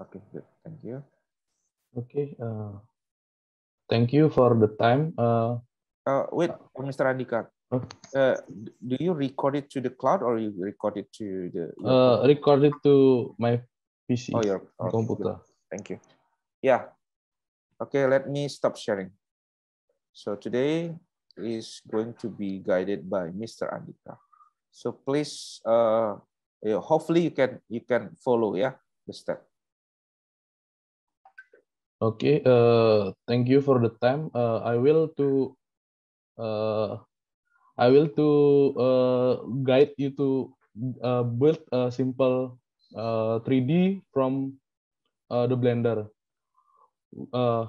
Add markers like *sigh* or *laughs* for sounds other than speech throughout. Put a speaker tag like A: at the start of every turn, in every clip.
A: Okay, good. Thank you. Okay. Uh,
B: thank you for the time. Uh,
A: uh, wait, Mr. Andika. Uh, do you record it to the cloud or you record it to the? Uh,
B: record it to my PC. Oh, your oh, computer.
A: Good. Thank you. Yeah. Okay, let me stop sharing. So today is going to be guided by Mr. Andika. So please, uh, hopefully you can you can follow yeah the step.
C: Okay, uh,
B: eh, thank you for the time. Uh, I will to uh, I will to uh, guide you to uh, build a simple uh, 3D from uh, the Blender. Uh,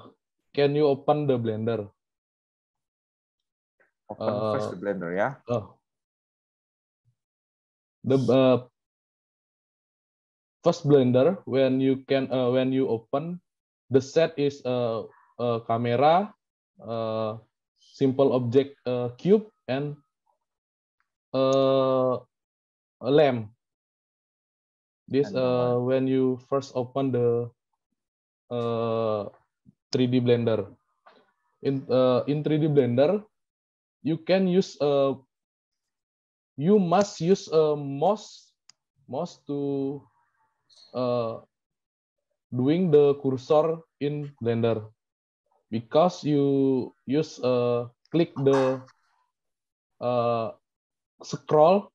C: can you open the Blender? Open uh, first the Blender, yeah. Oh. Uh, the uh, first Blender when you can uh, when you open the set is a,
B: a camera, a simple object a cube, and a, a lamp. This uh, when you first open the uh, 3D Blender. In uh, in 3D Blender, you can use a uh, you must use a uh, mouse mouse to uh, doing the cursor in Blender because you use uh, click the uh, scroll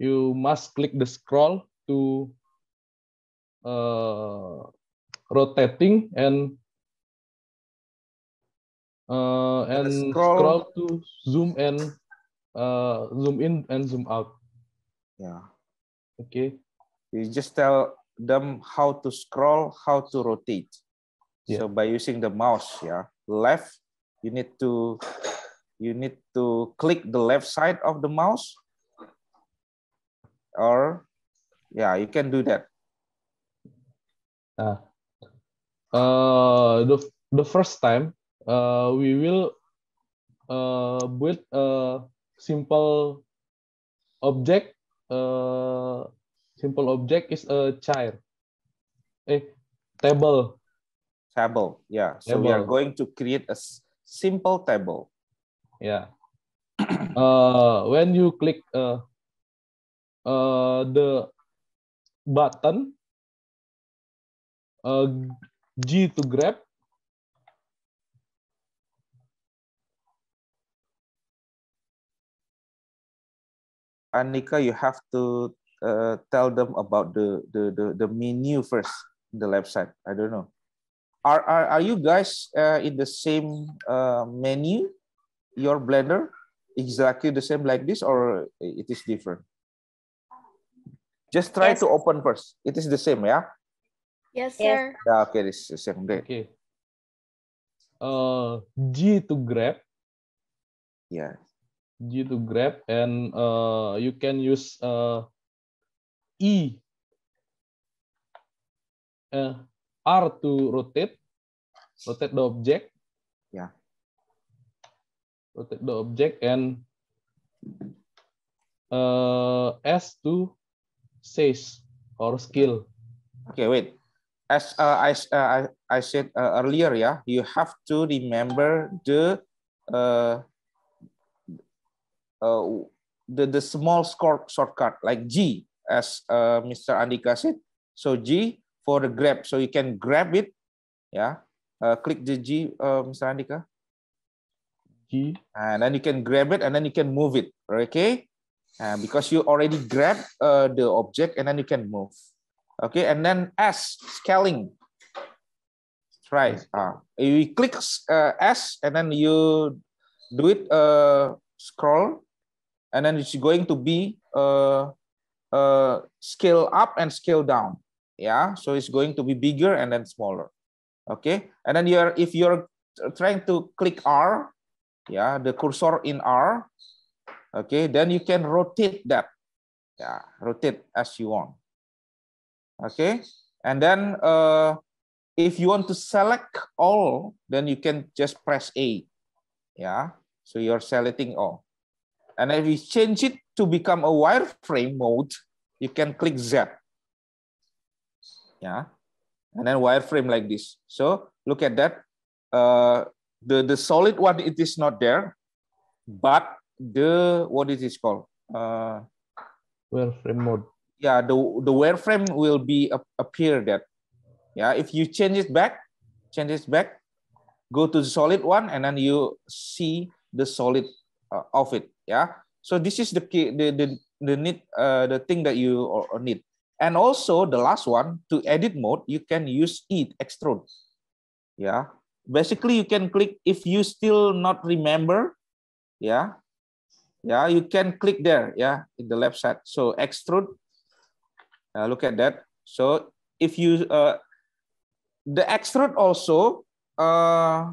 B: you must click the scroll
C: to uh, rotating and uh, and scroll. scroll to zoom and
A: uh, zoom in and zoom out yeah okay you just tell them how to scroll, how to rotate. Yeah. So by using the mouse, yeah, left, you need to you need to click the left side of the mouse, or yeah, you can do that. Uh, uh the
B: the first time uh, we will uh, build a simple object uh, Simple
A: object is a chair. Eh, table. Table, yeah. So we are going to create a simple table.
C: Yeah.
B: *coughs* uh, when you click uh, uh, the
C: button uh, G to grab,
A: Anika, you have to uh, tell them about the, the, the, the menu first, the left side. I don't know. Are, are, are you guys uh, in the same uh, menu, your blender? Exactly the same like this or it is different? Just try yes. to open first. It is the same, yeah?
C: Yes, sir.
A: Yeah, okay, this is the same. day. Okay. Uh, G to grab. Yeah.
B: G to grab and uh, you can use uh, E uh, R to rotate, rotate the object. Ya. Yeah. Rotate the object and
A: uh, S to says or skill. Okay, wait. As uh, I, uh, I said uh, earlier, yeah, you have to remember the uh, uh, the the small score shortcut like G as uh, Mr. Andika said. So G for the grab. So you can grab it. Yeah. Uh, click the G, uh, Mr. Andika. G. And uh, then you can grab it and then you can move it. Okay. Uh, because you already grab uh, the object and then you can move. Okay. And then S, scaling. Right. Uh, you click uh, S and then you do it uh, scroll and then it's going to be uh, uh, scale up and scale down. Yeah, so it's going to be bigger and then smaller. Okay, and then you're if you're trying to click R, yeah, the cursor in R, okay, then you can rotate that. Yeah, rotate as you want. Okay, and then uh, if you want to select all, then you can just press A. Yeah, so you're selecting all. And if you change it to become a wireframe mode, you can click Z. Yeah, and then wireframe like this. So look at that. Uh, the the solid one it is not there, but the what is it called? Uh,
B: wireframe mode.
A: Yeah, the the wireframe will be uh, appear that. Yeah, if you change it back, change it back, go to the solid one, and then you see the solid uh, of it. Yeah. So this is the key, the, the, the need, uh, the thing that you or, need. And also the last one to edit mode, you can use it extrude. Yeah. Basically, you can click if you still not remember. Yeah. Yeah, you can click there. Yeah, in the left side. So extrude. Uh, look at that. So if you uh, the extrude also uh,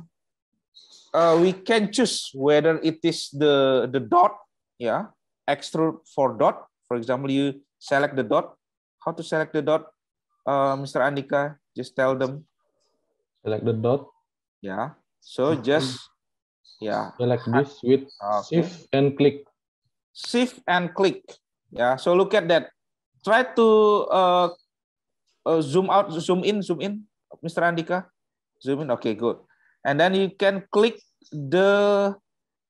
A: uh, we can choose whether it is the the dot yeah, extrude for dot. For example, you select the dot. How to select the dot, uh, Mr. Andika? Just tell them. Select the dot. Yeah. So just yeah. Select this with okay. shift and click. Shift and click. Yeah. So look at that. Try to uh, uh, zoom out, zoom in, zoom in, Mr. Andika. Zoom in. Okay, good. And then you can click the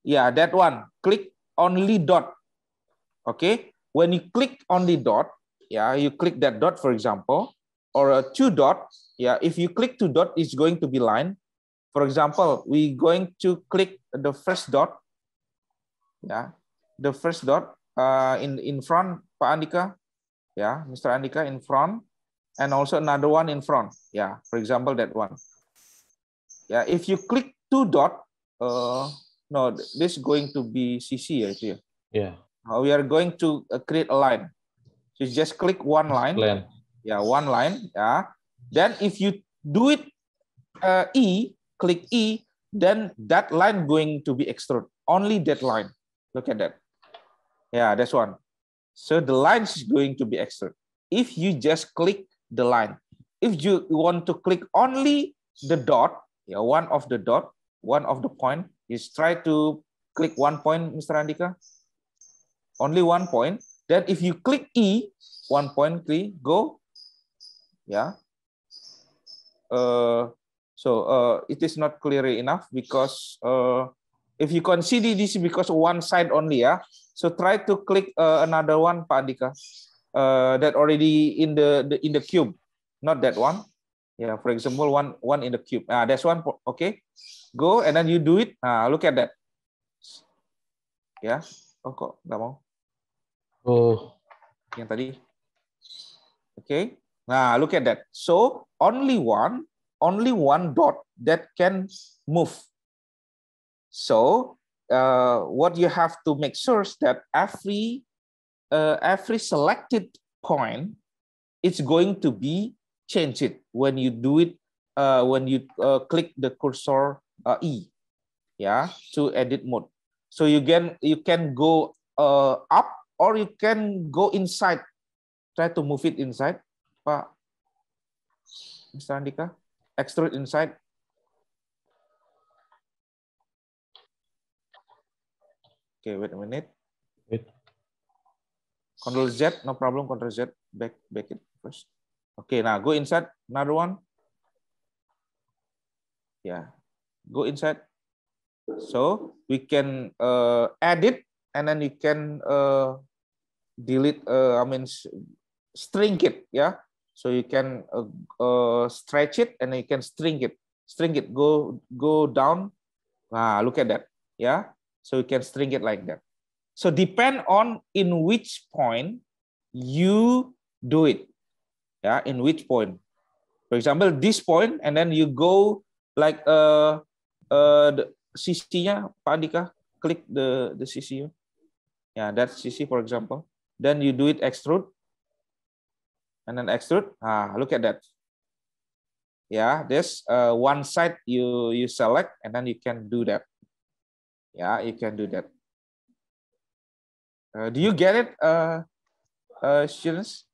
A: yeah that one. Click only dot. Okay, when you click only dot, yeah, you click that dot, for example, or a two dot, yeah, if you click two dot, it's going to be line. For example, we going to click the first dot, yeah, the first dot uh, in, in front, Pa Andika, yeah, Mr. Andika in front, and also another one in front, yeah, for example, that one. Yeah, if you click two dot, uh, no, this is going to be CC here. Yeah. Uh, we are going to uh, create a line. So just click one line. Plan. Yeah, one line. Yeah. Then if you do it uh, E, click E, then that line going to be extrude. Only that line. Look at that. Yeah, that's one. So the line is going to be extrude. If you just click the line, if you want to click only the dot, yeah, one of the dot, one of the point, you try to click one point, Mr. Andika. Only one point. Then if you click E, one point, three, go. Yeah. Uh, so uh, it is not clear enough because uh, if you consider this because one side only, yeah. So try to click uh, another one, Pak Andika, uh, that already in the, the in the cube, not that one. Yeah, for example, one one in the cube. Ah, that's one. Okay go and then you do it. Nah, look at that. Yeah. Oh kok nggak mau? Oh. Yang tadi. Okay. Nah, look at that. So only one, only one dot that can move. So uh, what you have to make sure is that every uh, every selected point it's going to be changed when you do it uh, when you uh, click the cursor uh, E, yeah, to edit mode. So you can you can go uh, up or you can go inside. Try to move it inside, Pak. Mister Andika, extrude inside. Okay, wait a minute. Wait. Control Z, no problem. Control Z, back back it first. Okay, now go inside another one. Yeah, go inside. So we can uh, add it and then you can uh, delete, uh, I mean, string it, yeah? So you can uh, uh stretch it and you can string it. String it, go, go down. Ah, look at that, yeah? So you can string it like that. So depend on in which point you do it, yeah? In which point. For example, this point, and then you go like a uh, uh, sisinya Pak Andika klik the the CC yeah that CC for example then you do it extrude and then extrude ah look at that yeah this uh, one side you you select and then you can do that yeah you can do that uh, do you get it uh, uh, students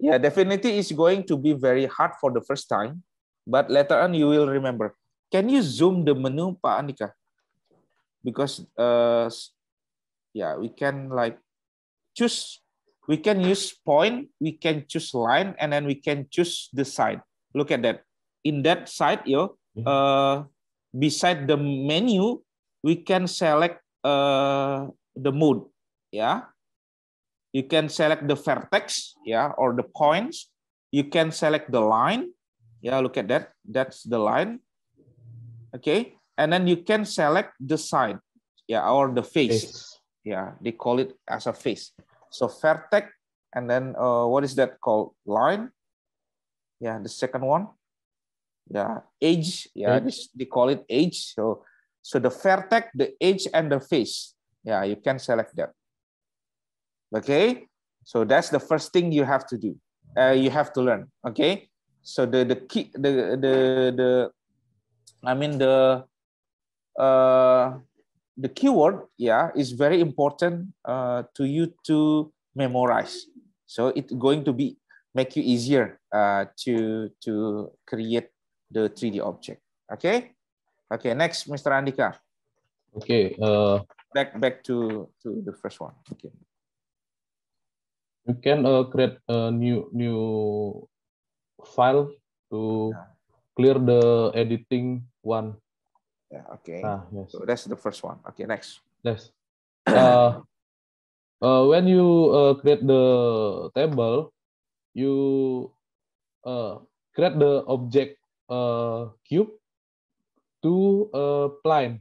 A: yeah definitely is going to be very hard for the first time but later on you will remember Can you zoom the menu, Pak Andika? Because uh, yeah, we can like choose. We can use point, we can choose line, and then we can choose the side. Look at that. In that side, yo, hmm. uh, beside the menu, we can select uh, the mode. Yeah, you can select the vertex, yeah, or the points. You can select the line. Yeah, look at that. That's the line okay and then you can select the side yeah or the face, yeah they call it as a face so vertex and then uh, what is that called line yeah the second one yeah edge yeah This, they call it edge so so the vertex the edge and the face yeah you can select that okay so that's the first thing you have to do uh, you have to learn okay so the the key the the the I mean the uh, the keyword, yeah, is very important uh, to you to memorize. So it's going to be make you easier uh, to to create the 3D object. Okay, okay. Next, Mr. Andika.
B: Okay. Uh,
A: back back to to the first one. Okay.
B: You can uh, create a new new file to clear the editing one.
A: Yeah, okay. Ah, yes. So that's the first one. Okay, next. Yes.
B: Uh, uh, when you uh, create the table, you uh, create the object uh, cube to uh, plane.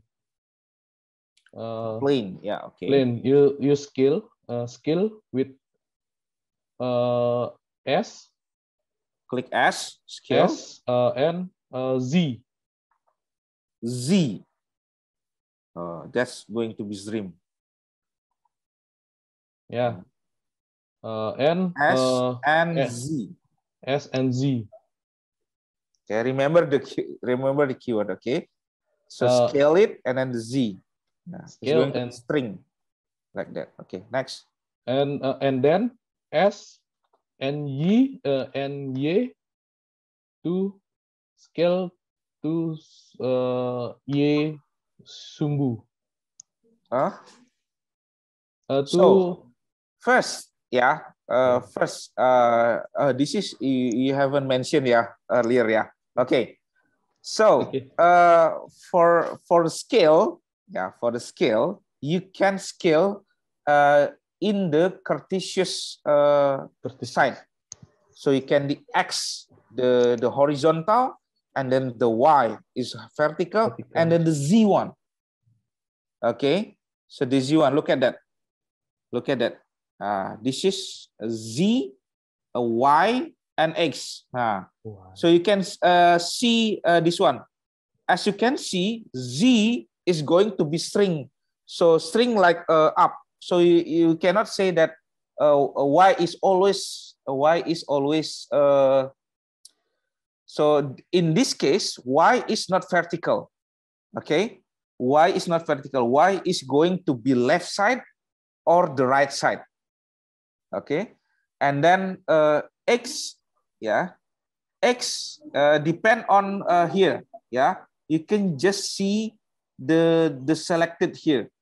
B: Uh, plane, yeah, okay. Plane. You you skill uh, skill with uh, S. Click S. Skill. S uh, and uh, Z.
C: Z. Uh, that's going to be dream. Yeah. Ya. Uh, N, S, uh,
A: and S, eh, Z. S and Z. Okay, remember the remember the keyword, okay? So uh, scale it and then the Z. Nah, scale and string like that. Okay, next. And uh, and then S
B: and Y uh, and Y to scale
A: itu uh, ye
B: Sumbu.
A: Uh, eh, to... So first, yeah, uh, first, uh, uh, this is you, you haven't mentioned yeah earlier yeah. Okay, so okay. Uh, for for the scale yeah for the scale you can scale uh, in the Cartesius uh, sign, so you can the x the the horizontal and then the Y is vertical, vertical. and then the Z1. Okay, so the Z1, look at that. Look at that. Uh, this is a Z, a Y, and X. Uh, So you can uh, see uh, this one. As you can see, Z is going to be string. So string like uh, up. So you, you cannot say that uh, Y is always Y is always uh, so in this case, y is not vertical. Okay, y is not vertical. Y is going to be left side or the right side. Okay, and then uh, x, yeah, x uh, depend on uh, here. Yeah, you can just see the the selected here.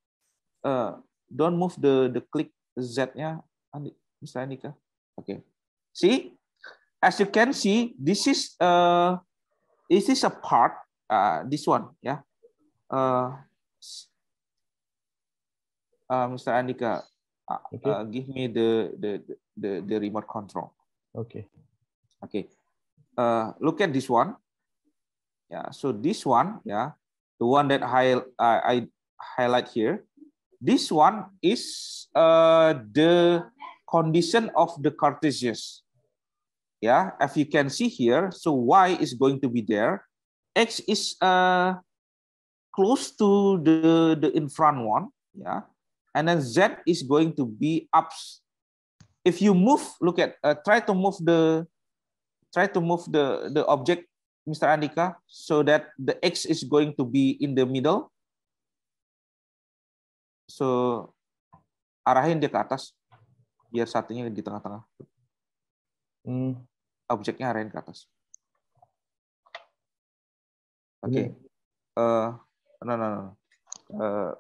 A: Uh, don't move the the click z nya, Mr. Anika. Okay, see as you can see, this is uh, this is a part. Uh, this one, yeah. Uh, uh, Mr. Andika, uh, okay. uh, give me the, the the the remote control. Okay. Okay. Uh, look at this one. Yeah. So this one, yeah, the one that I I, I highlight here. This one is uh, the condition of the cartridges. Yeah, if you can see here, so y is going to be there. X is uh, close to the, the in front one. Yeah, and then Z is going to be up. If you move, look at, uh, try to move the, try to move the, the object, Mr. Andika, so that the X is going to be in the middle. So arahin dia ke atas biar satunya di tengah-tengah. Hmm. Objeknya arahin ke atas. Oke. Okay. Uh, eh, no, no, no. Uh,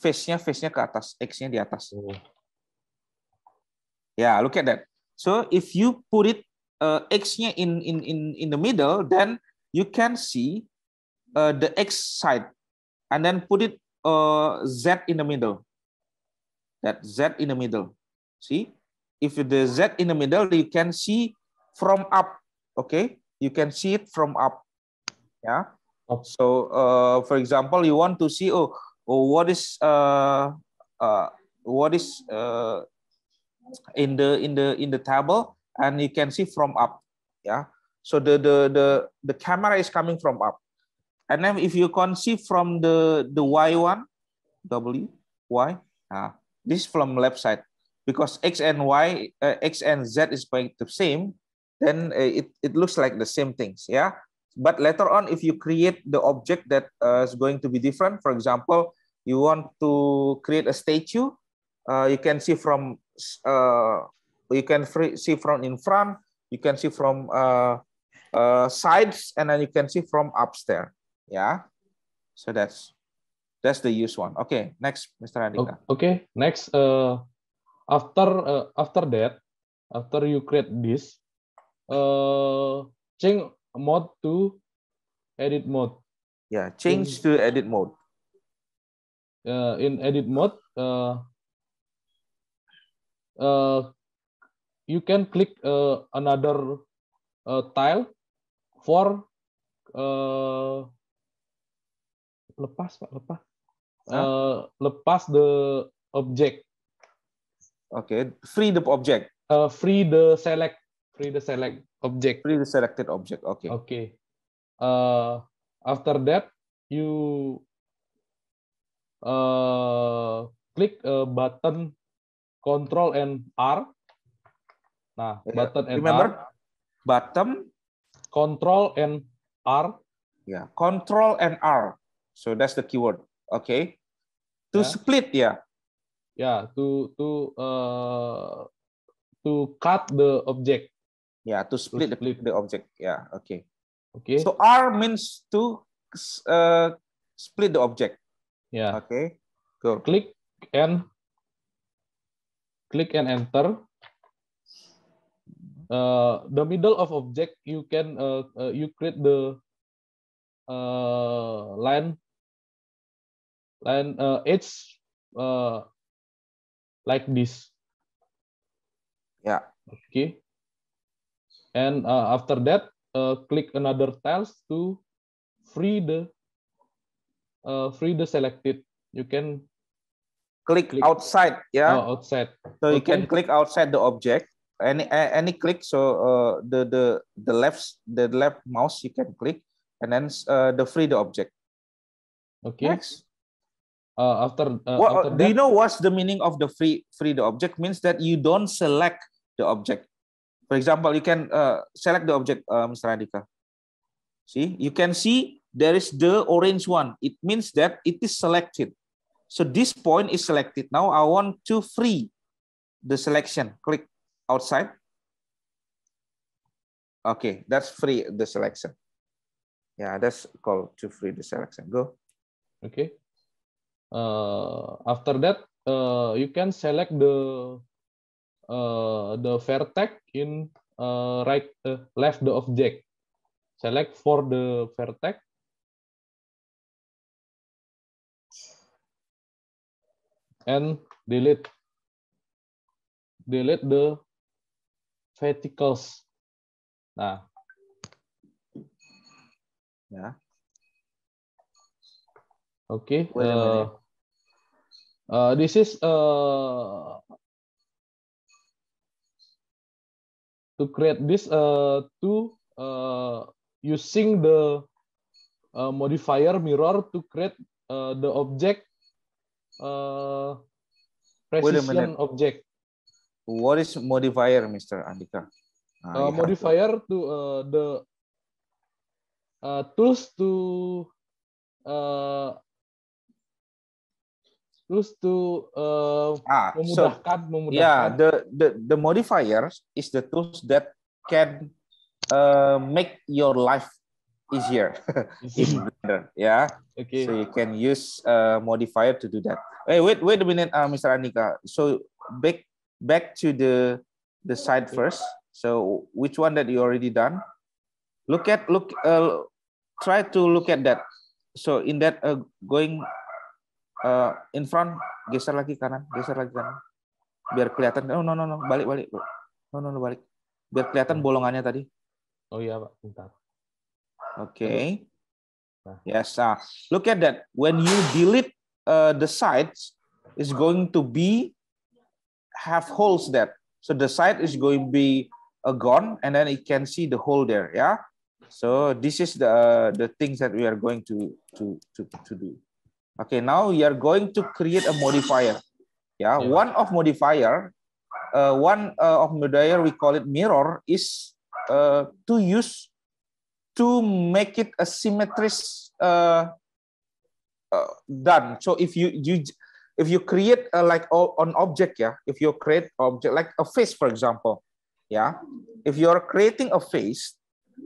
A: face-nya face-nya ke atas, x-nya di atas. Oh. Ya, yeah, look at that. So if you put it uh, x-nya in in in in the middle, then you can see uh, the x side, and then put it uh, z in the middle. That z in the middle. See? if the Z in the middle, you can see from up. Okay, you can see it from up. Yeah. So, uh, for example, you want to see oh, oh what is uh, uh, what is uh, in the in the in the table, and you can see from up. Yeah. So the the the the camera is coming from up, and then if you can see from the the Y one, W Y. Ah, this from left side because x and y, uh, x and z is quite the same, then uh, it, it looks like the same things, yeah? But later on, if you create the object that uh, is going to be different, for example, you want to create a statue, uh, you can see from, uh, you can see from in front, you can see from uh, uh, sides, and then you can see from upstairs, yeah? So that's that's the used one. Okay, next, Mr. Andika. Okay,
B: next, uh, after uh, after that after you create this uh, change mode to edit mode yeah change in,
A: to edit mode
B: uh, in edit mode uh, uh, you can click uh, another uh, tile for uh, lepas pak lepas
A: uh, lepas the object okay. free the object.
B: Uh, free the select, free the select object. Free the selected object. Okay. Okay. Uh, after that, you uh, click a uh, button Control and R. Nah,
A: button and Remember, R. Button. Control and R. Yeah, Control and R. So that's the keyword. Okay. To yeah. split Yeah yeah to to uh, to cut the object yeah to split, to split. The, object yeah okay okay so r means to uh, split the object yeah okay go click and click and enter
B: uh, the middle of object you can uh, uh, you create the
C: uh, line line uh, edge uh, like this. Yeah. Okay.
B: And uh, after that, uh, click another tiles to free the
A: uh, free the selected. You can click, click. outside. Yeah. Oh, outside. So okay. you can click outside the object. Any any click. So uh, the the the left the left mouse you can click, and then uh, the free the object. Okay. Next. uh, after, uh, what, after uh, do that, you know what's the meaning of the free free the object means that you don't select the object for example you can uh, select the object uh, mr Radika. see you can see there is the orange one it means that it is selected so this point is selected now i want to free the selection click outside okay that's free the selection yeah that's called to free the selection go okay Uh, after
B: that, uh, you can select the uh, the vertex
C: in uh, right uh, left the object. Select for the vertex. And delete delete the
B: verticals. Nah.
C: Ya. Oke.
B: Okay, uh, Eh, this is uh, to create this uh, to uh, using the uh, modifier mirror to create uh, the object uh,
A: precision object. What is modifier, Mr. Andika? Uh, modifier
B: to uh, the uh, tools to uh, Terus to uh, eh, ah, memudahkan, so, memudahkan. Yeah, the
A: the the modifiers is the tools that can uh, make your life easier. *laughs* yeah. Okay. So you can use uh, modifier to do that. Hey, wait, wait a minute, uh, ah, Mr. Anika. So back back to the the side okay. first. So which one that you already done? Look at look. Uh, try to look at that. So in that uh, going uh, in front, geser lagi kanan, geser lagi kanan. Biar kelihatan. Oh, no, no, no, balik, balik. No, no, no, balik. Biar kelihatan hmm. bolongannya tadi. Oh iya, Pak. Bentar. Oke. Okay. Nah. Yes. Uh, look at that. When you delete uh, the sides, is going to be have holes that. So the side is going to be uh, gone, and then it can see the hole there. Yeah. So this is the uh, the things that we are going to to to to do. Okay, now you are going to create a modifier. Yeah, yeah. one of modifier, uh, one uh, of modifier we call it mirror is uh, to use to make it a symmetric uh, uh, done. So if you you if you create a, uh, like an object, yeah, if you create object like a face, for example, yeah, if you are creating a face,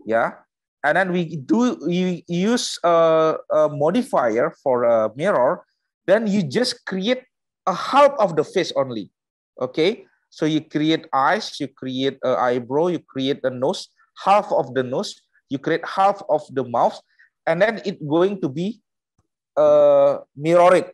A: yeah, and then we do you use a, a modifier for a mirror, then you just create a half of the face only. Okay, so you create eyes, you create an eyebrow, you create a nose, half of the nose, you create half of the mouth, and then it's going to be uh, mirrored.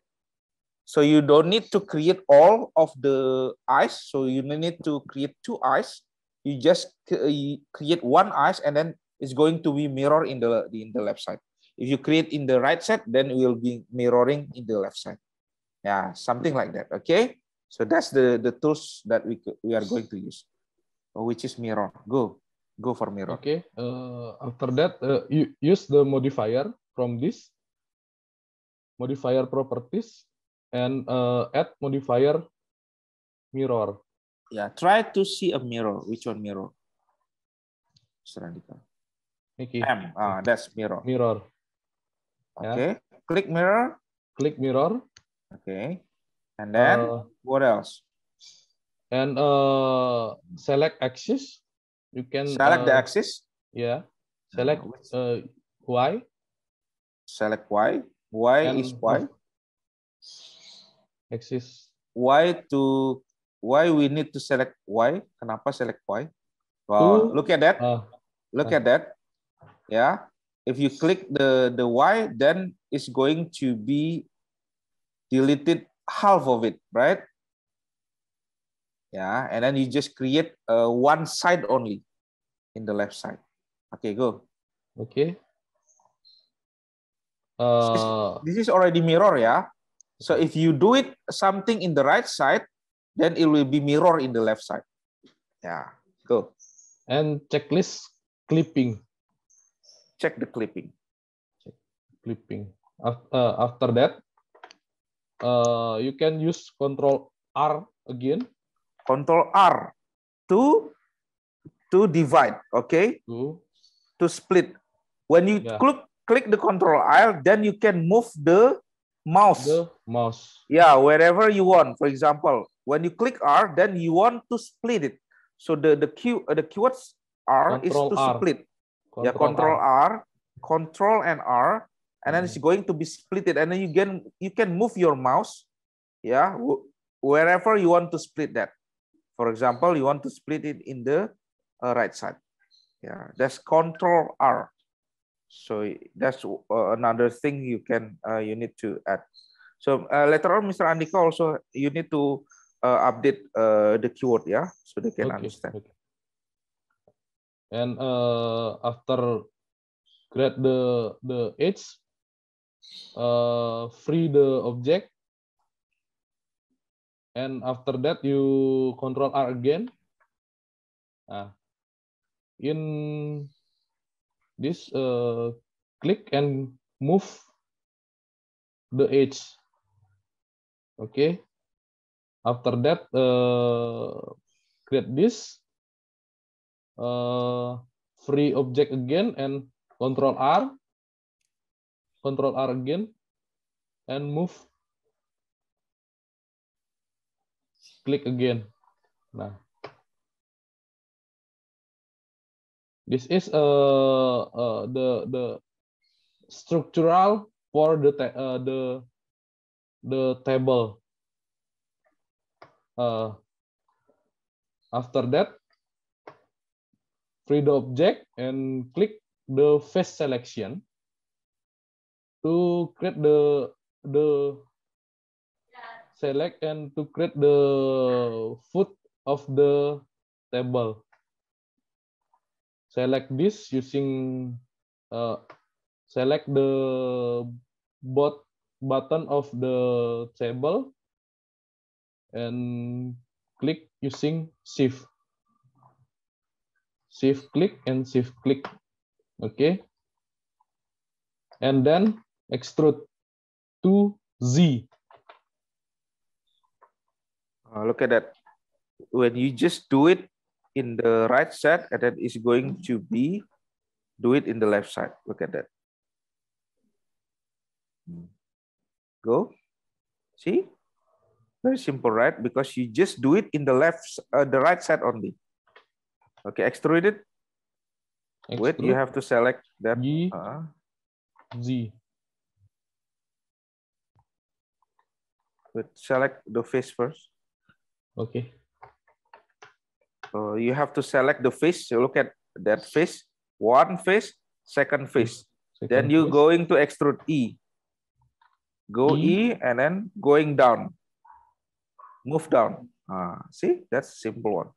A: So you don't need to create all of the eyes. So you need to create two eyes. You just create one eyes and then is going to be mirror in the in the left side. If you create in the right side, then it will be mirroring in the left side. Yeah, something like that. Okay, so that's the the tools that we we are going to use, uh, which is mirror. Go, go for mirror.
B: Okay. Uh, after that, uh, you use the modifier from this modifier properties and uh,
A: add modifier mirror. Yeah, try to see a mirror. Which one mirror? Serendipity. Mickey. M. Ah, that's mirror. Mirror.
B: Oke. Ya. Okay. Yeah. Click mirror. Click mirror. Oke. Okay.
A: And then uh,
B: what else? And uh, select axis. You can select uh, the axis. Yeah. Select uh, uh, Y.
A: Select Y. Y and is Y. Axis. Y to why we need to select Y? Kenapa select Y? Well, to, look at that. Uh, look uh, at that. yeah if you click the the y then it's going to be deleted half of it right yeah and then you just create uh, one side only in the left side okay go okay uh... this is already mirror yeah so if you do it something in the right side then it will be mirror in the left side yeah go
B: and checklist clipping check the clipping. Check clipping. After, uh, after that, uh, you can
A: use Control R again. Control R to to divide. Okay. To, to split. When you yeah. click click the Control R, then you can move the mouse. The mouse. Yeah, wherever you want. For example, when you click R, then you want to split it. So the the key uh, the keywords R Control is to R. split.
C: Control ya control R.
A: R, control and R, and then hmm. it's going to be splitted, and then you can you can move your mouse, ya, yeah, wherever you want to split that. For example, you want to split it in the uh, right side. Yeah, that's control R. So that's uh, another thing you can uh, you need to add. So uh, later on, Mr. Andika also you need to uh, update uh, the keyword, yeah, so they can okay. understand. Okay
B: and uh, after create the the edge uh, free the object and after that you control R again Uh, in this uh, click and move the edge okay after that uh, create this uh, free object again and control R, control R again, and move,
C: click again. Nah, this is uh, uh, the the
B: structural for the uh, the the table. Uh, after that, free the object and click the face selection to create the the select and to create the foot of the table. Select this using uh, select the bot button of the table and click using shift. shift click and shift click. Okay.
A: And then extrude
C: to Z.
A: Uh, look at that. When you just do it in the right side, and going to be, do it in the left side. Look at that. Go. See? Very simple, right? Because you just do it in the left, uh, the right side only. Okay, extruded. it. Wait, you have to select that. G, uh. Z. But select the face first. Okay. So uh, you have to select the face. You look at that face. One face, second face. Second then you face. going to extrude E. Go e. e and then going down. Move down. Ah, see, that's simple one.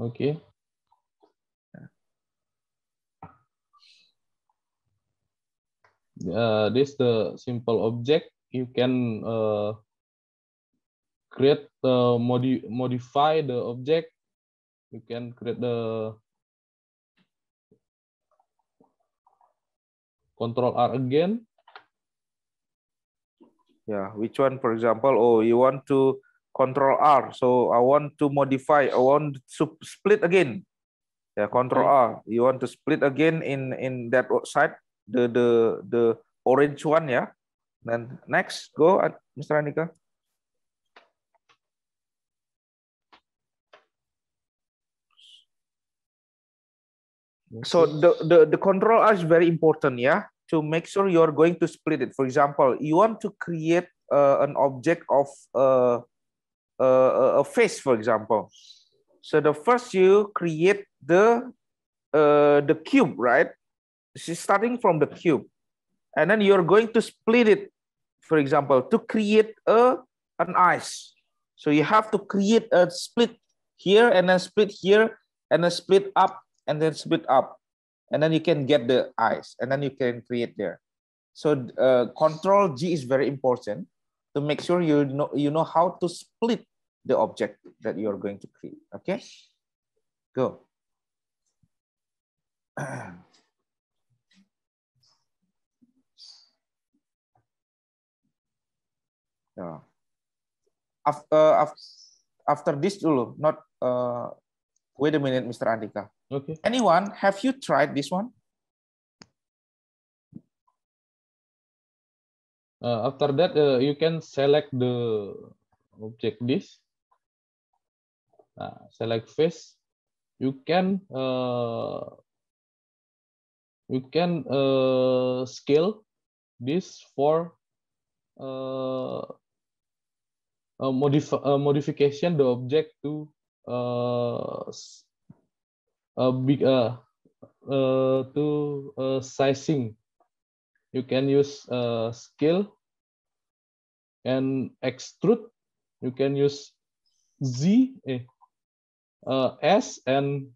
C: Oke. Okay.
B: Uh, eh, this the simple object you can uh, create the eh, modi modify the object you can create the
A: control R again yeah which one for example oh you want to control R. So I want to modify, I want to split again. Yeah, control hmm. R. You want to split again in, in that side, the, the, the orange one, yeah? Then next, go, uh, Mr. Anika. So the, the, the control R is very important, yeah? To make sure you're going to split it. For example, you want to create uh, an object of uh, a, a face, for example. So the first you create the uh, the cube, right? She's starting from the cube, and then you're going to split it, for example, to create a an ice. So you have to create a split here, and then split here, and then split up, and then split up, and then you can get the ice, and then you can create there. So uh, control G is very important to make sure you know, you know how to split the object that you're going to create, okay? Go. *clears throat* Yeah. After, uh, after this dulu, not, uh, wait a minute, Mr. Andika. Okay. Anyone, have you tried this one?
B: Uh, after that, uh, you can select the object this. Nah, select face. You can uh, you can uh, scale this for uh, uh, modif uh, modification the object to uh, a big, uh, uh, to uh, sizing you can use uh, scale and extrude you can use z eh, uh, s and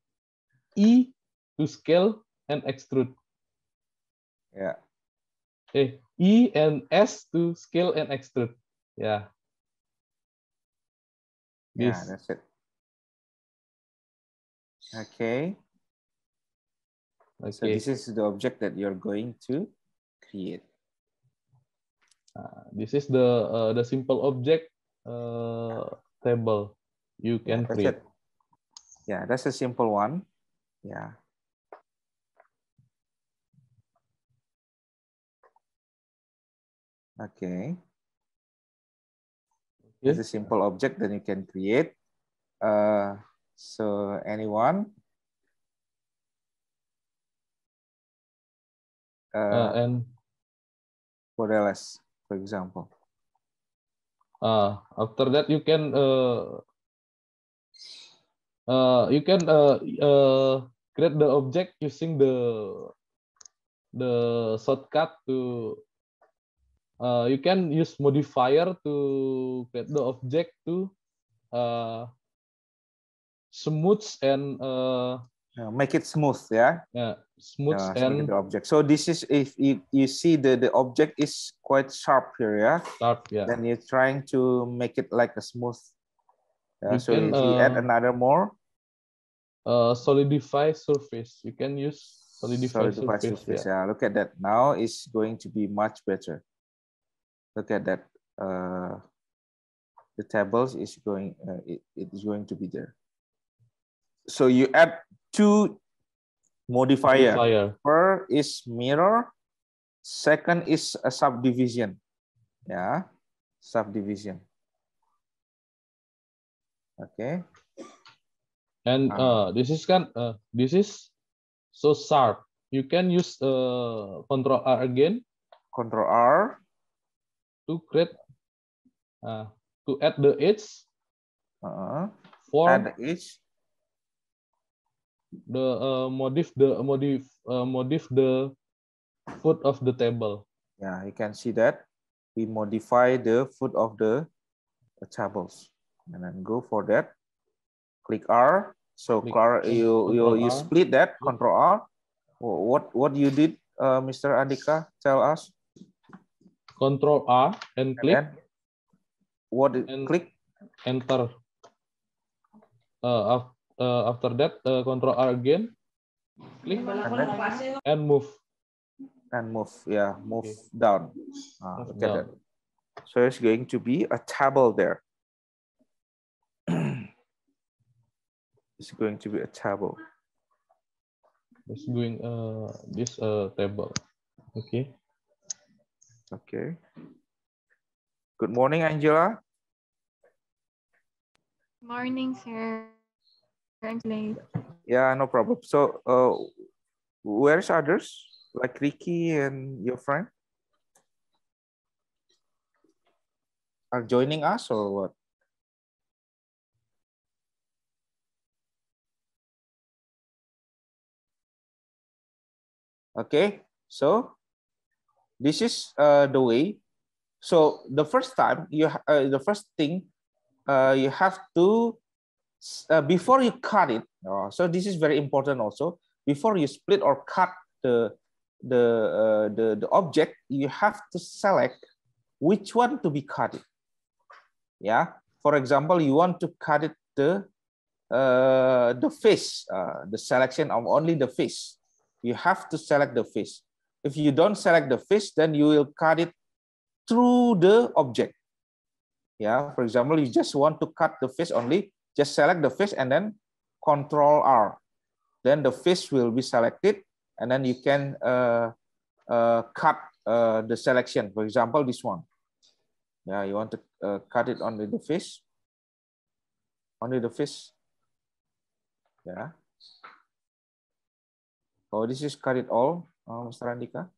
B: e to scale and extrude
C: yeah eh, e and s to scale and extrude yeah yeah that's it
A: okay. okay so this is the object that you're going to create. Gitu. Uh, this is the uh, the
B: simple object uh, table you can yeah, create. It.
C: Yeah, that's a simple one. Yeah. Okay.
A: It's a simple object that you can create. Uh, so anyone?
C: Uh, uh, and Borderless, for example. Uh, after that, you can uh, uh,
B: you can uh, uh, create the object using the the shortcut to uh, you can use modifier to create the object to uh, smooth
A: and uh, make it smooth yeah yeah
B: smooth yeah, and the
A: object so this is if you, you see the the object is quite sharp here yeah sharp yeah then you're trying to make it like a smooth yeah, you so can, if you add um, another more
B: uh solidify surface you can use solidify, solidify surface, surface. Yeah.
A: yeah look at that now it's going to be much better look at that uh the tables is going uh, it, it is going to be there so you add two modifier. modifier. First is mirror, second is a subdivision. Yeah, subdivision. Okay.
C: And
B: ah. uh, this is kan uh, this is so sharp. You can use uh, control R again. Control R to create uh, to add the edge. Uh -huh. For add the edge the uh, modif the modif uh, modif the
A: foot of the table. Yeah, you can see that we modify the foot of the, uh, tables, and then go for that. Click R. So Click R, you you you split that. Control R. What what you did, uh, Mr. Adika? Tell us.
B: Control R and, click. Then what? And click. Enter. Uh, uh, after that uh, control R again click and move
A: and move yeah move okay. down uh, move look down. that so it's going to be a table there *clears throat* it's going to be a table it's going uh this uh table okay okay good morning angela
C: morning sir Thanks, Nate.
A: Yeah, no problem. So, uh, where's others like Ricky and your friend? Are
C: joining us or what? Okay,
A: so this is uh, the way. So the first time you uh, the first thing uh, you have to uh, before you cut it, uh, so this is very important also, before you split or cut the, the, uh, the, the object, you have to select which one to be cut it. Yeah, for example, you want to cut it the, uh, the fish, uh, the selection of only the fish. You have to select the fish. If you don't select the fish, then you will cut it through the object. Yeah, for example, you just want to cut the fish only Just select the fish and then control R. Then the fish will be selected and then you can uh, uh, cut uh, the selection. For example, this one. Yeah, you want to uh, cut it only the fish. Only the fish. Yeah. Oh, this is cut it all, uh, Mr. Andika.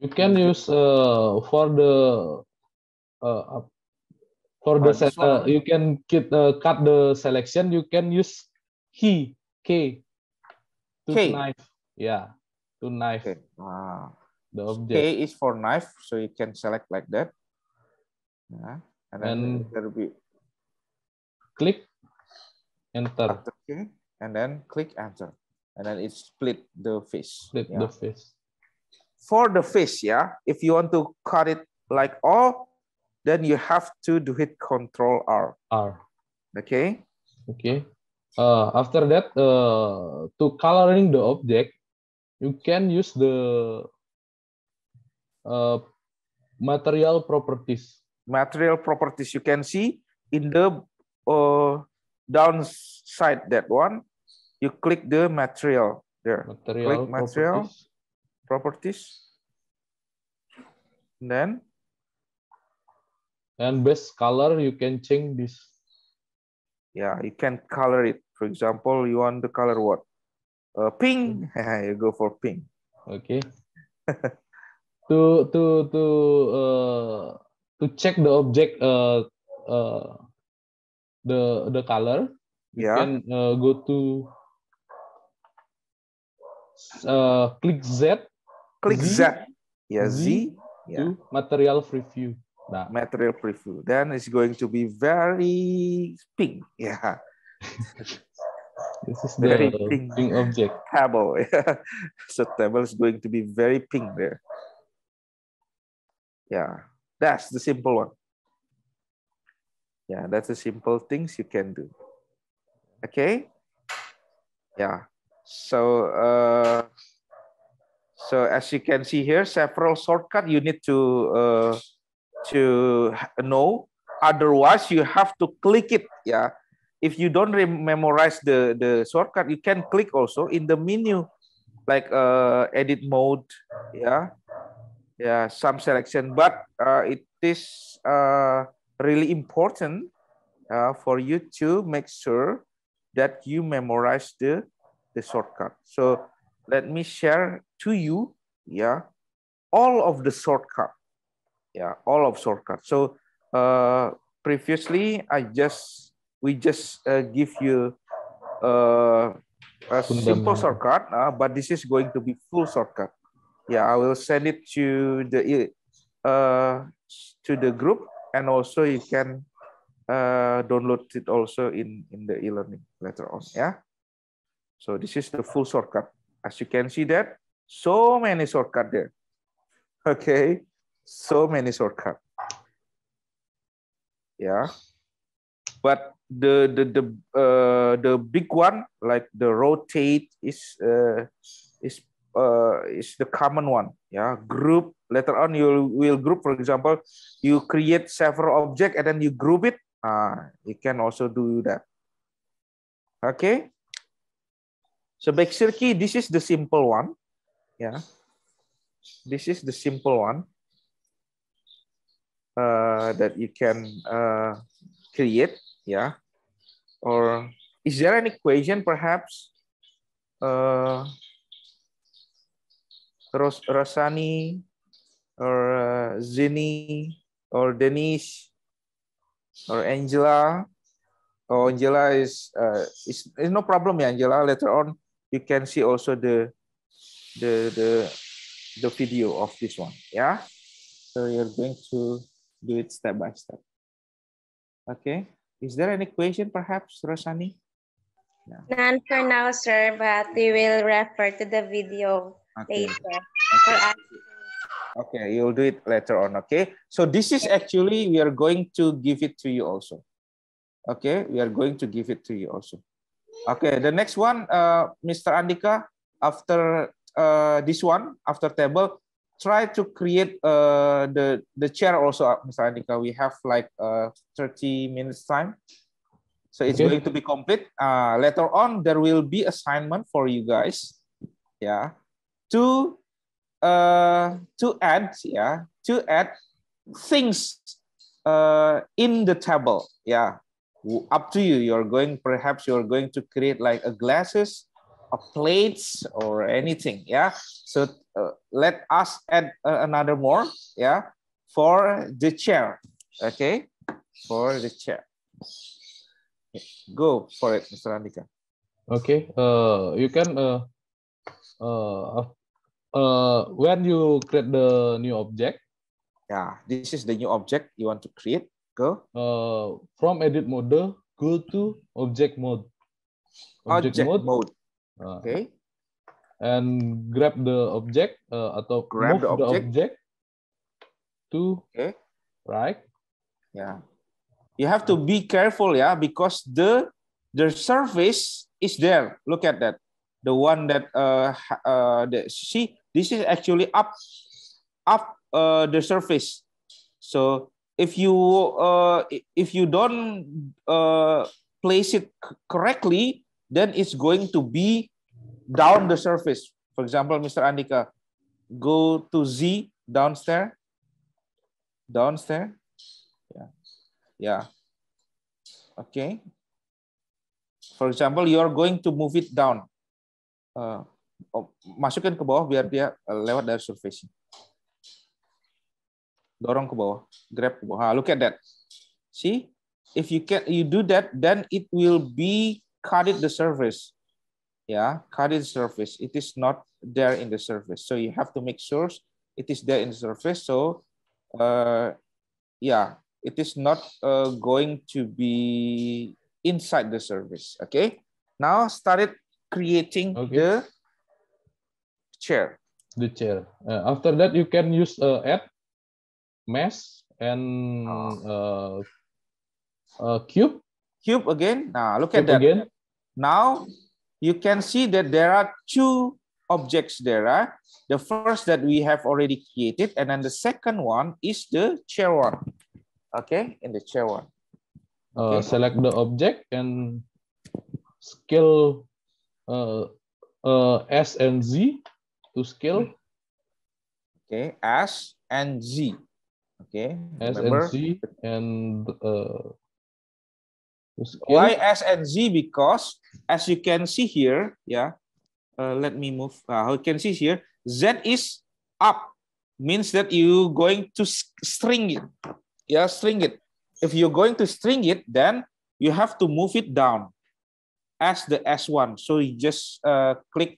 A: You can use
B: uh, for the uh, For the set, uh, you can keep, uh, cut the selection, you can use he, k, to K. knife.
A: Yeah, to knife. Okay. Ah. The object. K is for knife, so you can select like that. Yeah. And, then there will be click enter. Okay, and then click enter. And then it split the face. Split yeah. the face. For the face, yeah. If you want to cut it like all, then you have to do it control R. R. Okay.
B: Okay. Uh, after that, uh, to coloring the object, you can use the
A: uh, material properties. Material properties you can see in the uh, downside that one. You click the material there. Material click material properties. properties. then And best color you can change this. Yeah, you can color it. For example, you want the color what? Uh, pink. Hmm. *laughs* you go for pink. Okay. *laughs*
B: to to to uh, to check the object uh, uh, the the color. Yeah. You can uh, go to uh, click Z. Click Z. Z.
A: Yeah, Z. Z yeah. To material preview. Nah. material preview. Then it's going to be very pink. Yeah. *laughs* this
C: is very the pink, pink object.
A: Table. Yeah. *laughs* so table is going to be very pink there. Yeah. That's the simple one. Yeah, that's the simple things you can do. Okay? Yeah. So uh, so as you can see here, several shortcut you need to uh, to know. Otherwise, you have to click it. Yeah, if you don't memorize the the shortcut, you can click also in the menu, like uh, edit mode. Yeah, yeah, some selection. But uh, it is uh, really important uh, for you to make sure that you memorize the the shortcut. So let me share to you, yeah, all of the shortcut yeah, all of shortcuts. So uh, previously, I just we just uh, give you uh, a simple shortcut, uh, but this is going to be full shortcut. Yeah, I will send it to the uh, to the group, and also you can uh, download it also in in the e-learning later on. Yeah. So this is the full shortcut. As you can see that so many shortcut there. *laughs* Okay so many shortcuts. Yeah, but the the the uh, the big one like the rotate is uh, is uh, is the common one. Yeah, group. Later on, you will group. For example, you create several object and then you group it. Uh, ah, you can also do that. Okay. So Bekshirki, this is the simple one. Yeah. This is the simple one. uh, that you can uh, create, yeah? Or is there an equation perhaps? Uh, Ros Rosani or uh, Zini or Denise or Angela. Oh, Angela is uh, is, is no problem ya Angela. Later on, you can see also the the the the video of this one. Yeah, so you're going to do it step by step. Okay. Is there any question perhaps, Rosani? No. None for now, sir, but we will refer to the video okay. later. Okay. okay, you'll do it later on, okay? So this is actually, we are going to give it to you also. Okay, we are going to give it to you also. Okay, the next one, uh, Mr. Andika, after uh, this one, after table, try to create uh, the the chair also uh, misalnya Dika, we have like uh, 30 minutes time so it's okay. going to be complete uh, later on there will be assignment for you guys yeah to uh, to add yeah to add things uh, in the table yeah up to you you're going perhaps you're going to create like a glasses a plates or anything yeah so uh, let us add uh, another more yeah for the chair okay for the chair go for it mr andika
B: okay uh you can uh uh uh when you create the new object yeah this is the new object you want to create go uh from edit mode go to object mode object, object mode, mode uh, okay. And grab the object uh, atau grab move the object,
A: the object to okay. right. Yeah. You have to be careful, yeah, because the the surface is there. Look at that. The one that uh, uh the, see this is actually up up uh, the surface. So if you uh, if you don't uh, place it correctly, then it's going to be down the surface. For example, Mr. Andika, go to Z downstairs. Downstairs. Yeah. Yeah. Okay. For example, you are going to move it down. Uh, oh, masukkan ke bawah biar dia uh, lewat dari surface. Dorong ke bawah, grab ke bawah. Look at that. See? If you can you do that, then it will be cut it the surface. Yeah, cut it the surface. It is not there in the surface. So you have to make sure it is there in the surface. So uh, yeah, it is not uh, going to be inside the surface. Okay. Now started creating okay. the chair.
B: The chair. Uh, after that, you can use uh, add mesh and uh,
A: uh, cube. Cube again. Now look cube at that. Again. Now you can see that there are two objects there. Are. Ah. The first that we have already created, and then the second one is the chair one. Okay, in the chair one.
B: Uh, okay. select the object and scale uh, uh, S and Z to scale.
A: Okay, S and Z. Okay, S Remember? and Z and uh, why S and Z? Because as you can see here, yeah, uh, let me move. Uh, you can see here, Z is up, means that you going to string it. Yeah, string it. If you're going to string it, then you have to move it down as the S1. So you just uh, click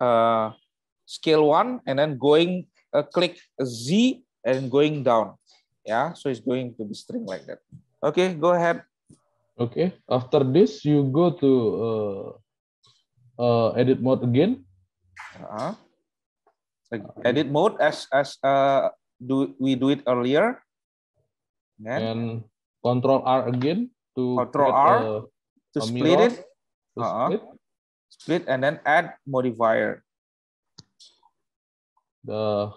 A: uh, scale one and then going uh, click Z and going down. Yeah, so it's going to be string like that. Okay, go ahead.
B: Okay. After this, you go to uh, uh, edit mode again.
A: Uh -huh. edit mode as as uh, do we do it earlier. Then and control R again to control R uh, a, to split it. uh -huh. split. split and then add modifier.
B: The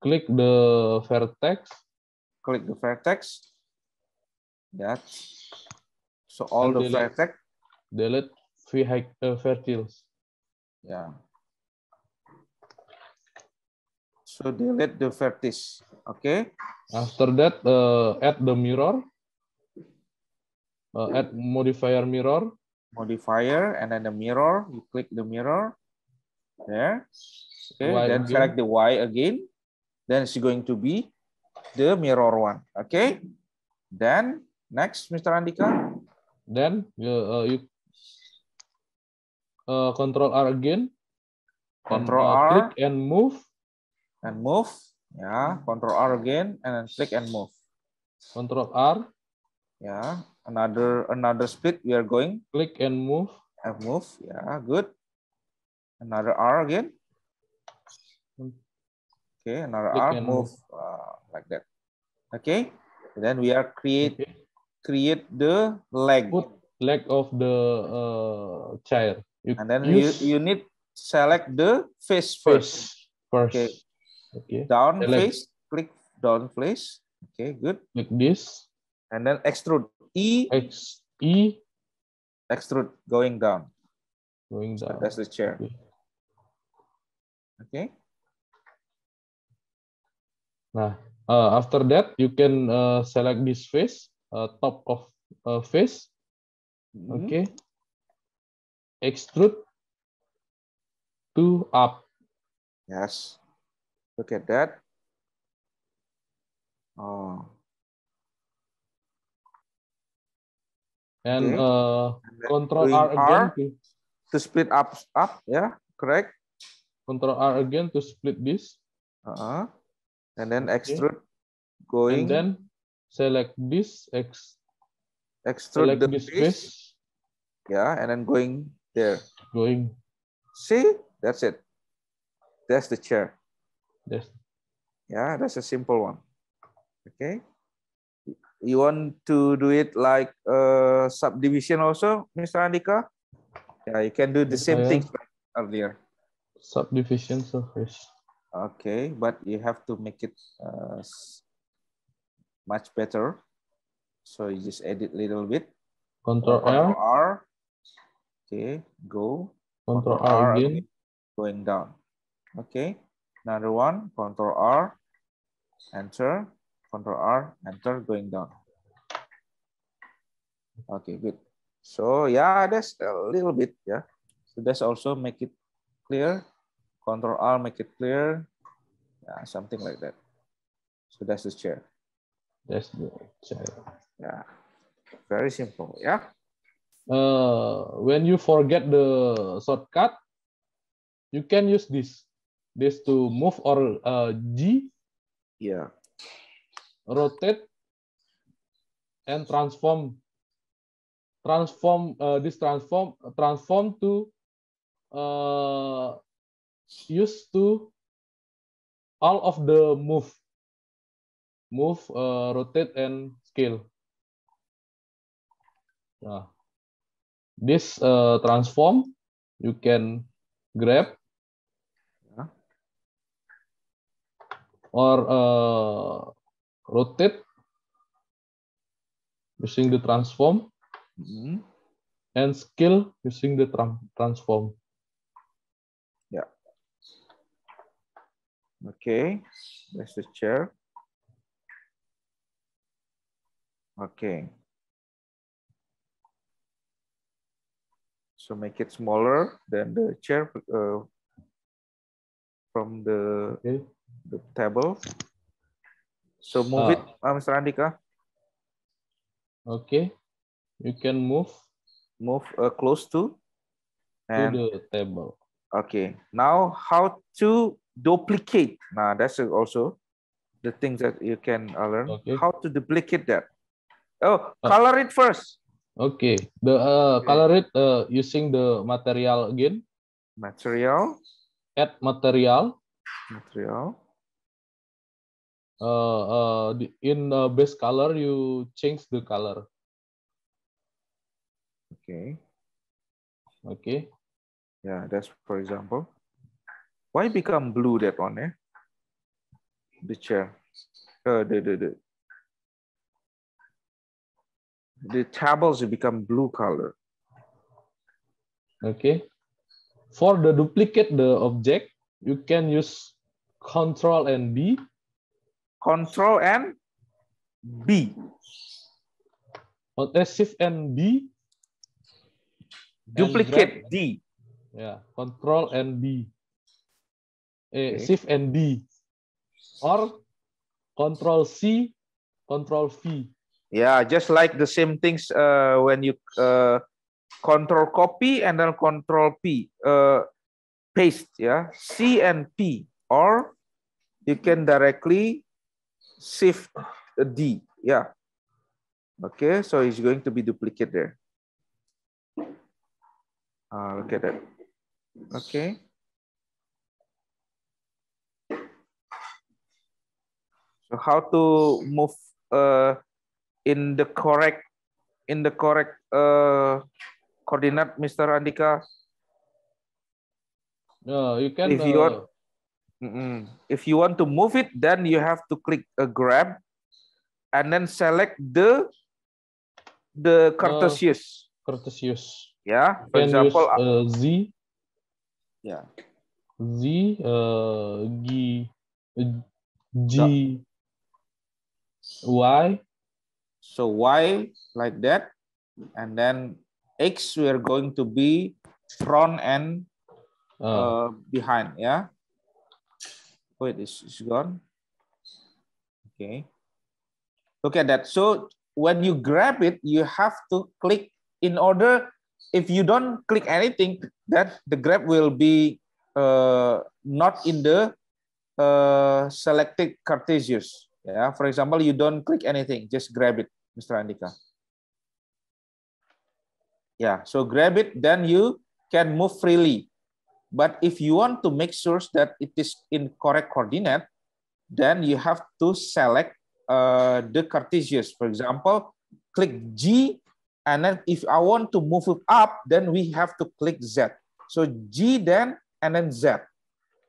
B: click the vertex.
A: Click the vertex that ya. So all the delete, vertex.
B: Delete vehicle uh, vertices. Yeah. So delete the vertex. Okay. After that, uh, add the mirror. Uh, add modifier mirror.
A: Modifier and then the mirror. You click the mirror. There. Okay. Y then again. select the Y again. Then it's going to be the mirror one. Okay. Then Next, Mr. Andika. Then you, ya,
B: uh, eh, you uh, eh, control R again. Control eh,
C: R. Click
A: and move. And move. Ya, control R again and then click and move. Control R. Ya, another another split we are going. Click and move. And move. Ya, good. Another R again. Okay, another click R move, move. Uh, like that. Okay, and then we are create okay create the leg. Put leg of the uh, chair. You and then you, you need select the face first. first. Okay. okay. Down select. face. Click down face. Okay, good. Like this. And then extrude. E. X E. Extrude going down. Going down. So that's the chair. Okay. okay.
C: Nah, uh, after that you
B: can uh, select this face uh, top of uh, face. Mm-hmm.
C: Okay. Extrude to
A: up. Yes. Look at that. Oh. And, okay. uh, and control R again to, to split up up yeah correct control
B: R again to split this uh -huh. and then okay. extrude going and then select this X. Extrude select this face. face.
A: Yeah, and then going there. Going. See, that's it. That's the chair. Yes. Yeah, that's a simple one. Okay. You want to do it like a subdivision also, Mr. Andika? Yeah, you can do the same thing earlier.
B: Subdivision surface.
A: Okay, but you have to make it uh, much better. So you just edit little bit. Control, Control R. R. Okay, go. Control, Control R, R again. Going down. Okay, another one. Control R, enter. Control R, enter, going down. Okay, good. So yeah, that's a little bit, yeah. So that's also make it clear. Control R, make it clear. Yeah, something like that. So that's the chair.
B: That's the child.
A: Yeah. Very simple. Yeah.
B: Uh, when you forget the shortcut, you can use this. This to move or uh, G. Yeah. Rotate and transform transform uh, this transform transform to uh, used
C: to all of the move move, uh, rotate, and scale. Nah,
B: this uh, transform you can grab ya. or uh, rotate using the transform mm -hmm. and scale using the tra transform. Yeah.
A: Okay, that's the chair. Okay. So make it smaller than the chair uh, from the, okay. the table.
C: So move uh, it, uh,
A: ah. ah, Mr. Andika. Okay. You can move. Move uh, close to. And, to the table. Okay. Now how to duplicate. Now nah, that's also the things that you can uh, learn. Okay. How to duplicate that. Oh, color it first. Okay. The uh, okay.
B: color it uh, using the material again. Material. Add material. Material. Uh, uh, in the base color, you change the color. Okay.
A: Okay. Yeah, that's for example. Why become blue that one? Eh? The chair. Uh, the the the the tables become blue color. Okay. For the duplicate the object,
B: you can use Control and B. Control and B. Control Shift and B. Duplicate and D. Yeah, Control and B. Eh, okay. Shift and D. Or Control C, Control V
A: yeah just like the same things uh, when you uh, control copy and then control p uh, paste yeah c and p or you can directly shift d yeah okay so it's going to be duplicate there uh, look at that okay so how to move uh, in the correct in the correct uh, coordinate, Mr. Andika? No, you can. If you uh, want, mm -mm. if you want to move it, then you have to click a grab, and then select the the Cartesius. Uh, Cartesius. Yeah. For example, use,
B: uh, uh, Z. Yeah. Z
A: uh, G uh, G no. Y So y like that, and then x we are going to be front and ah. uh, behind. Yeah. Wait, it's, it's gone. Okay. Look at that. So when you grab it, you have to click in order. If you don't click anything, that the grab will be uh, not in the uh, selected cartesius. Yeah. For example, you don't click anything, just grab it. Mr. Andika. Yeah, so grab it, then you can move freely. But if you want to make sure that it is in correct coordinate, then you have to select uh, the Cartesius. For example, click G, and then if I want to move it up, then we have to click Z. So G then, and then Z,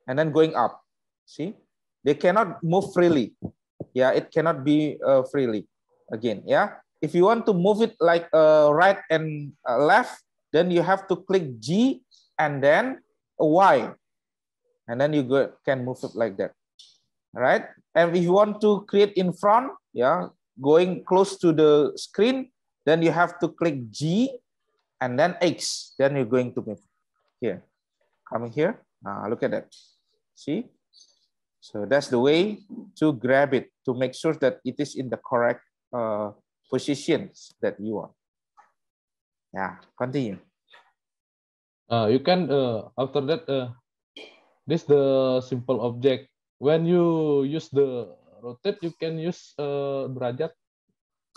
A: and then going up. See, they cannot move freely. Yeah, it cannot be uh, freely. again yeah if you want to move it like uh, right and uh, left then you have to click G and then Y and then you go, can move it like that right? and if you want to create in front yeah going close to the screen then you have to click G and then X then you're going to move here coming here uh, look at that see so that's the way to grab it to make sure that it is in the correct positions that you want.
C: Yeah,
B: continue. Uh, you can uh, after that. Uh, this the simple object. When you use the rotate, you can use uh, derajat.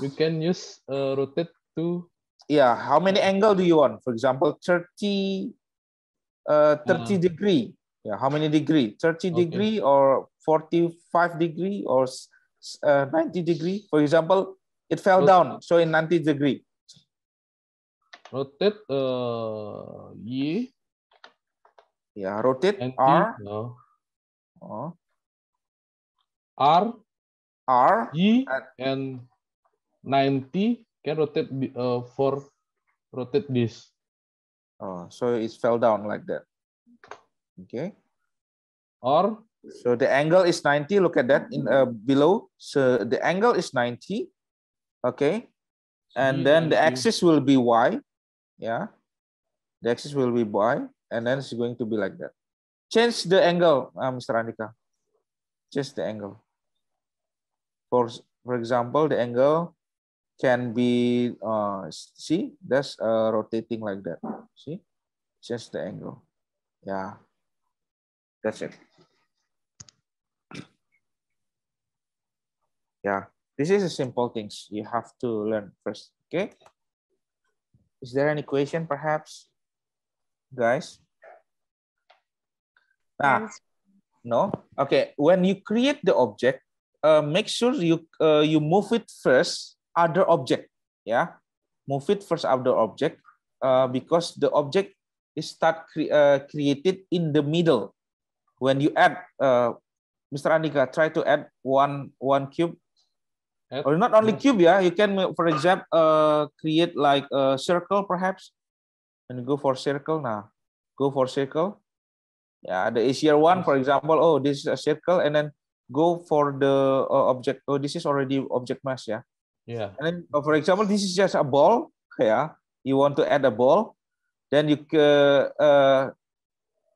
B: You can use uh, rotate to.
A: Yeah, how many angle do you want? For example, 30, uh, 30 uh, degree. Yeah, how many degree? 30 okay. degree or 45 degree or 90 uh, degree. For example, it fell Rot down, so in 90 degree. Rotate
B: uh, Y. Yeah, rotate 90, R. No. Uh, oh. R. R. Y and 90 can rotate uh, for rotate this.
A: Oh, so it fell down like that. Okay. Or So the angle is 90. Look at that in uh, below. So the angle is 90. Okay. And hmm. then the axis will be y. Yeah. The axis will be y. And then it's going to be like that. Change the angle, uh, Mr. Andika. Change the angle. For, for example, the angle can be, uh, see, that's uh, rotating like that. See? Change the angle. Yeah. That's it. Yeah, this is a simple things you have to learn first, okay? Is there any question perhaps, guys? Ah, no? Okay, when you create the object, uh, make sure you, uh, you move it first other object, yeah? Move it first other object uh, because the object is start cre uh, created in the middle. When you add, uh, Mr. Andika, try to add one, one cube Or not only cube yeah. you can uh, for example uh, create like a circle perhaps and go for circle now. Go for circle. Yeah, the easier one for example, oh this is a circle and then go for the uh, object. Oh this is already object mass Yeah. yeah. And then oh, for example this is just a ball Yeah. You want to add a ball, then you uh, uh,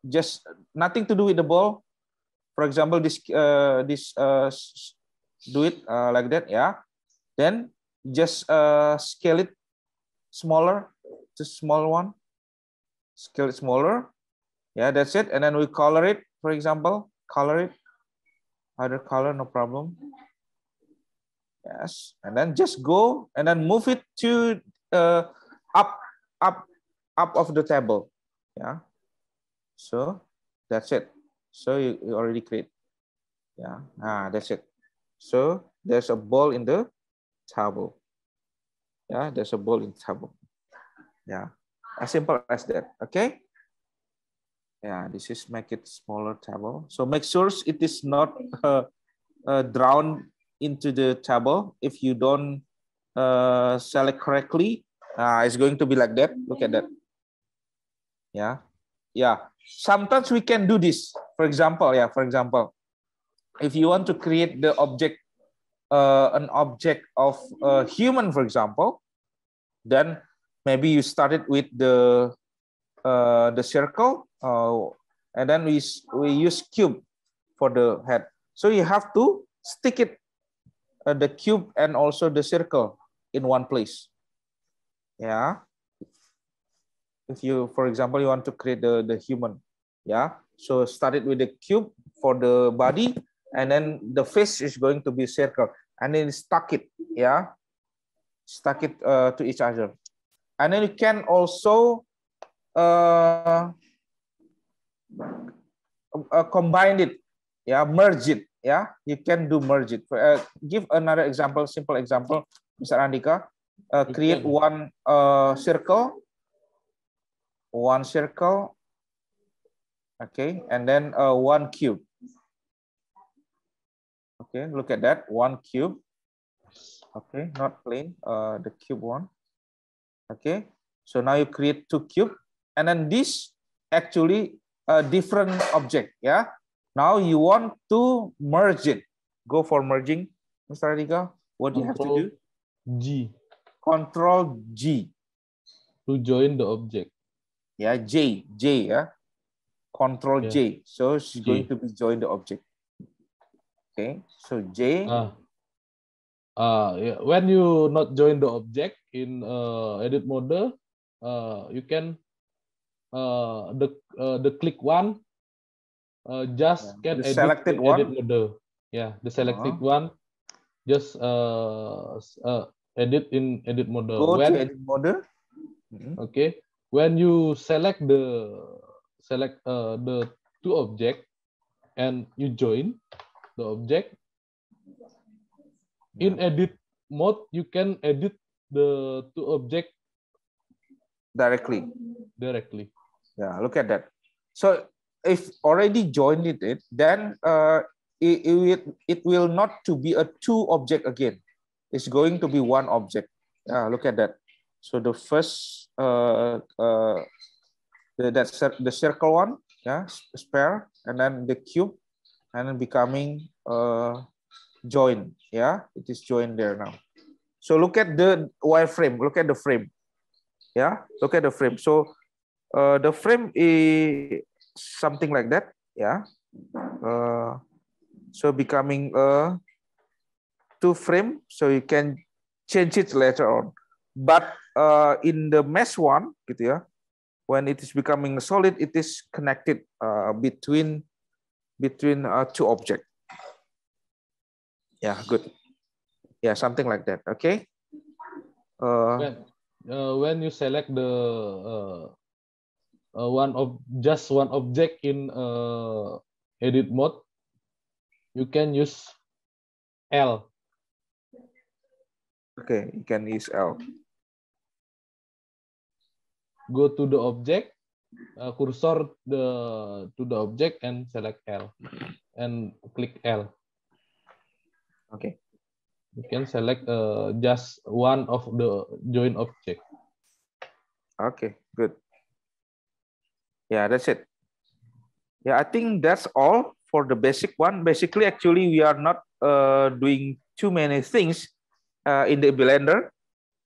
A: just nothing to do with the ball. For example this uh, this uh, do it uh, like that, yeah. Then just uh, scale it smaller, just small one. Scale it smaller. Yeah, that's it. And then we color it, for example, color it. Other color, no problem. Yes, and then just go and then move it to uh, up, up, up of the table. Yeah. So that's it. So you, you already create. Yeah. Ah, that's it. So there's a ball in the table. Yeah, there's a ball in the table. Yeah, as simple as that. Okay. Yeah, this is make it smaller table. So make sure it is not uh, uh, drawn into the table. If you don't uh, select correctly, uh, it's going to be like that. Look at that. Yeah, yeah. Sometimes we can do this. For example, yeah. For example, if you want to create the object uh, an object of a human for example then maybe you started with the uh, the circle uh, and then we we use cube for the head so you have to stick it uh, the cube and also the circle in one place yeah if you for example you want to create the the human yeah so start it with the cube for the body and then the fish is going to be circle and then stuck it yeah stuck it uh, to each other and then you can also uh, uh, combine it yeah merge it yeah you can do merge it uh, give another example simple example mr andika uh, create one uh, circle one circle okay and then uh, one cube Okay, look at that, one cube. Okay, not plane, uh, the cube one. Okay, so now you create two cube. And then this actually a different object, yeah? Now you want to merge it. Go for merging, Mr. Radhika. What do you have to do? G. Control G. To join the object. Yeah, J, J, yeah? Control yeah. J. So she's J. going to be join the object. Okay, so J. Uh, ah. uh, ah,
B: yeah. When you not join the object in uh, edit mode, uh, you can uh, the uh, the click one uh, just yeah. can the edit selected one. edit mode. Yeah, the selected uh -huh. one just uh, uh, edit in edit mode. Go when, to edit mode. Mm-hmm. Okay, when you select the select uh, the two object and you join, the object. In edit mode, you can edit the two object
A: directly. Directly. Yeah, look at that. So if already joined it, then uh, it, it, it will not to be a two object again. It's going to be one object. Yeah, look at that. So the first, uh, uh, the, that the circle one, yeah, spare, and then the cube, and becoming uh, join. Yeah, it is joined there now. So look at the wireframe. Look at the frame. Yeah, look at the frame. So uh, the frame is something like that. Yeah. Uh, so becoming a two frame. So you can change it later on. But uh, in the mesh one, gitu ya, when it is becoming solid, it is connected uh, between between uh, two object, Yeah, good. Yeah, something like that. Okay. Uh,
B: when, uh, when you select the uh, uh, one of just one object in uh, edit
C: mode, you can use L. Okay, you can use L. Go
B: to the object, uh, cursor the to the object and select L and click L. Okay. You can select uh, just one of the join object. Okay, good.
A: Yeah, that's it. Yeah, I think that's all for the basic one. Basically, actually, we are not uh, doing too many things uh, in the Blender.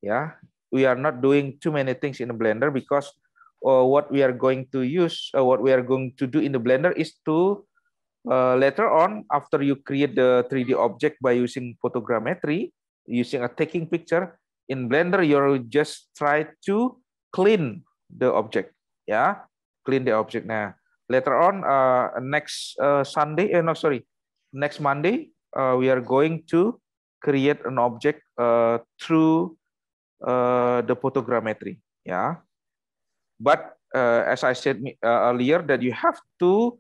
A: Yeah, we are not doing too many things in the Blender because uh, what we are going to use, uh, what we are going to do in the Blender is to uh, later on, after you create the 3D object by using photogrammetry, using a taking picture, in Blender, you just try to clean the object. Yeah, clean the object. Now, later on, uh, next uh, Sunday, uh, no, sorry, next Monday, uh, we are going to create an object uh, through uh, the photogrammetry. Yeah. But uh, as I said uh, earlier, that you have to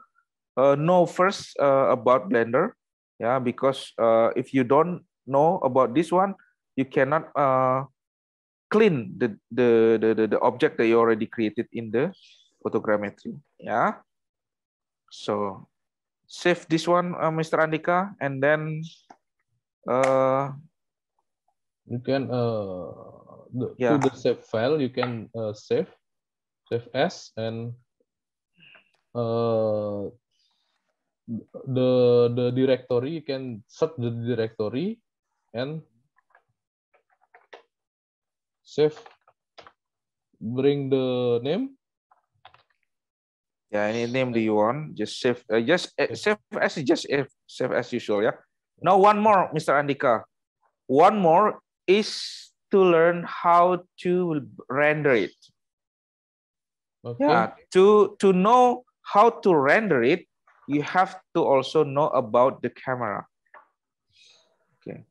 A: uh, know first about Blender, yeah, because if you don't know about this one, you cannot clean the, the, the, the, object that you already created in the photogrammetry. Yeah. So save this one, uh, Mr. Andika, and then uh, you can uh, the, yeah. to the save file, you can uh, save
B: save as and uh, the the directory you can search the directory and save bring the
A: name yeah any name do you want just save uh, just uh, save as just if save as usual yeah now one more mr andika one more is to learn how to render it Okay. Ya. Uh, to to know how to render it, you have to also know about the camera. Okay.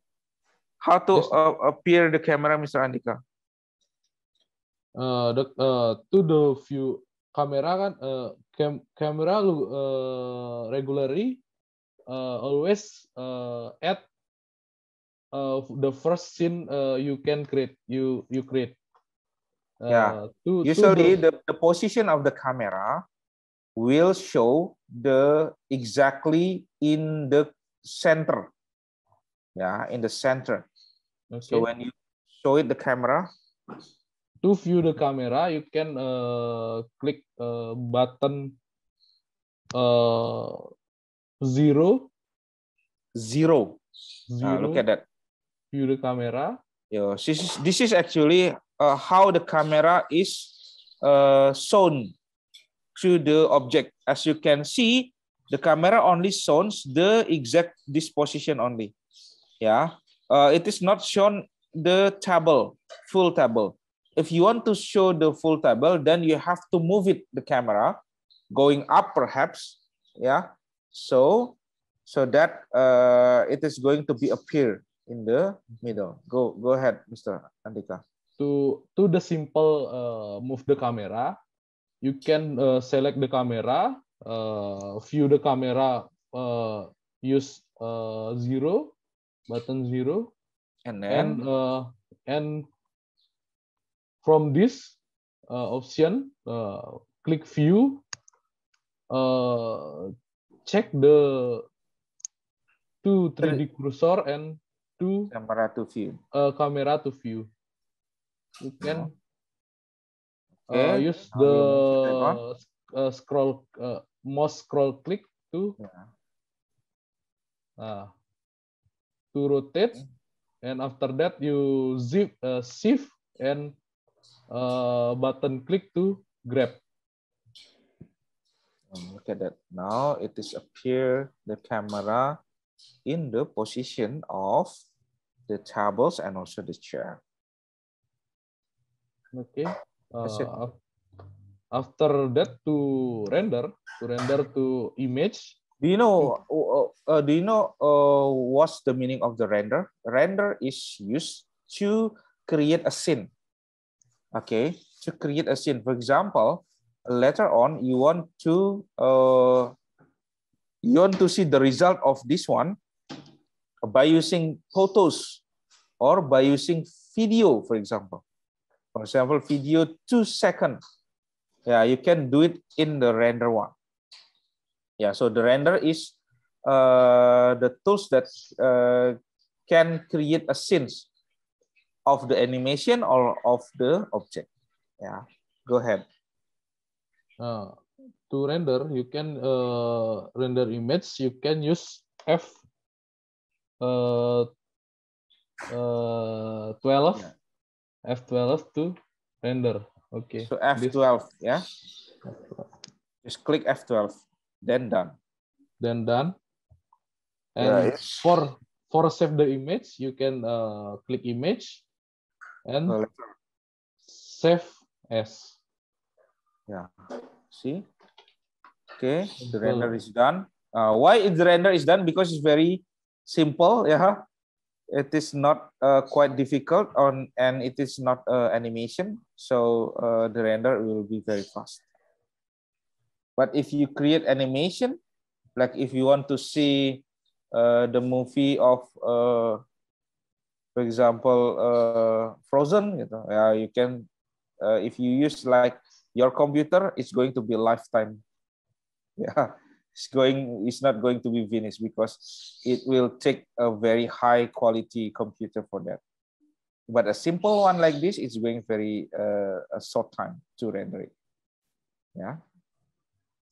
A: How to yes. uh, appear the camera, Mr. Andika?
B: Uh, eh, the, uh, to the view camera kan uh, cam camera uh, regularly uh, always uh, at uh, the first scene uh, you can create you you create
A: yeah. Uh, to, Usually, to the, the position of the camera will show the exactly in the center. Yeah, in the center. Okay. So when you show it the camera, to view
B: the camera, you can uh, click uh, button uh, zero. Zero. Ah, zero. Uh, look at that.
A: View the camera. Yo, this is this is actually uh, how the camera is uh, shown to the object. As you can see, the camera only shows the exact disposition only. Yeah, uh, it is not shown the table, full table. If you want to show the full table, then you have to move it, the camera, going up perhaps. Yeah, so so that uh, it is going to be appear in the middle. Go go ahead, Mr. Andika.
B: to to the simple uh, move the camera. You can uh, select the camera, uh, view the camera, uh, use uh, zero, button zero, and then and, uh, and from this uh, option, uh, click view, uh, check the
A: two 3D
B: cursor and
A: to camera to view.
B: Uh, camera to view you can
A: uh, use the
B: uh, scroll uh, eh, mouse scroll click to uh, to rotate hmm. and after that you zip uh, shift and uh, button click to grab
A: hmm, look at that now it is appear the camera in the position of the tables and also the chair
B: Okay. Uh,
A: after that to render, to render to image. Do you know? Uh, uh, uh, do you know uh, what's the meaning of the render? Render is used to create a scene. Okay, to create a scene. For example, later on you want to uh, you want to see the result of this one by using photos or by using video, for example. For example, video two second. Yeah, you can do it in the render one. Yeah, so the render is uh, the tools that uh, can create a scenes of the animation or of the object. Yeah, go ahead.
B: Uh, to render, you can uh, render image. You can use F uh, uh, 12 yeah. F12 to render. Oke. Okay. So F12 ya. Yeah. Just click F12, then done. Then done. And yeah, for for save the image, you can uh, click
A: image and save as. Yeah. See. Okay, the render is done. Uh, why the render is done? Because it's very simple, yeah. it is not uh, quite difficult on and it is not uh, animation so uh, the render will be very fast but if you create animation like if you want to see uh, the movie of uh, for example uh, frozen you, know, yeah, you can if you use like your computer it's going to be lifetime *laughs* yeah is going is not going to be finished because it will take a very high quality computer for that. But a simple one like this is going very uh, a short time to render it. Yeah.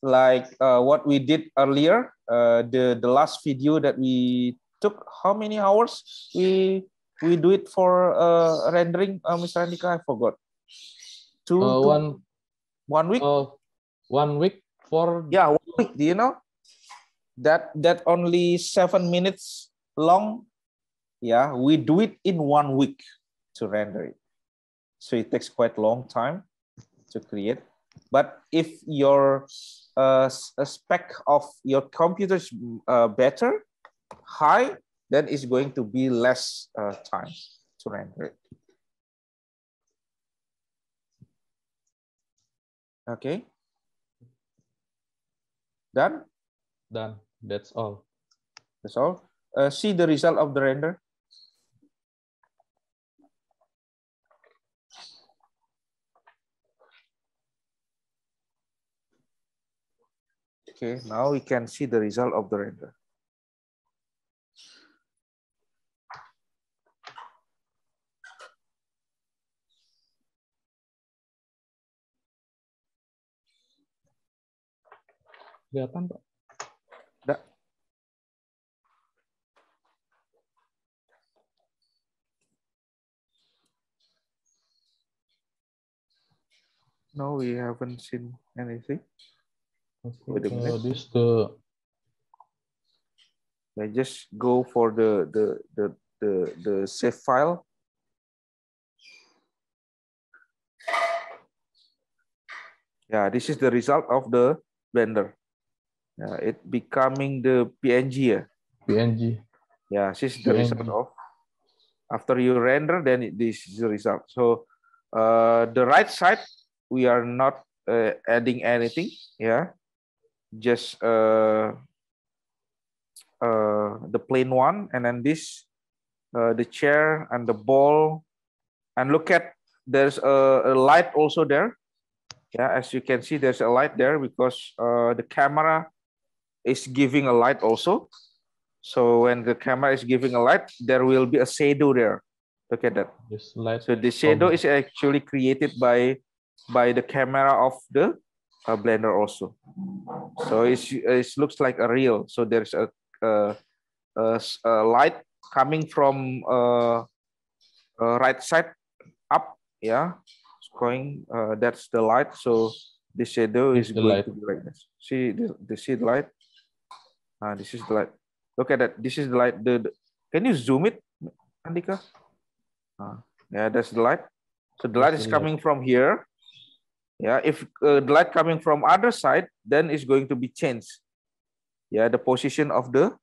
A: Like uh, what we did earlier, uh, the, the last video that we took, how many hours we we do it for uh, rendering, uh, Mr. Andika? I forgot. Two, uh, two, one, one week? Uh, one week for yeah, quick. Do you know that that only seven minutes long? Yeah, we do it in one week to render it. So it takes quite long time to create. But if your uh, spec of your is uh, better, high, then it's going to be less uh, time to render it. Okay. Done? Done. That's all. That's all. Uh, see the result of the render. Okay, now we can see the result of the render.
C: Kelihatan, Pak? Enggak.
A: No, we haven't seen anything. Wait so this the I just go for the the the the the save file. Yeah, this is the result of the blender. Yeah, it becoming the PNG ya. PNG. Yeah, this is the PNG. result of after you render, then it, this is the result. So uh, the right side we are not uh, adding anything. Yeah, just uh, uh, the plain one, and then this uh, the chair and the ball, and look at there's a, a light also there. Yeah, as you can see, there's a light there because uh, the camera is giving a light also. So when the camera is giving a light, there will be a shadow there. Look at that. This light. So the shadow is actually created by by the camera of the uh, blender also. So it's, it looks like a real. So there's a, a, a, a light coming from uh, uh, right side up. Yeah, it's going. Uh, that's the light. So the shadow is the going light. to be like this. See the, the see light. Ah, this is the light. Look at that. This is the light. The, the can you zoom it, Andika? Ah, yeah, that's the light. So the light is coming from here. Yeah, if uh, the light coming from other side, then it's going to be changed. Yeah, the position of the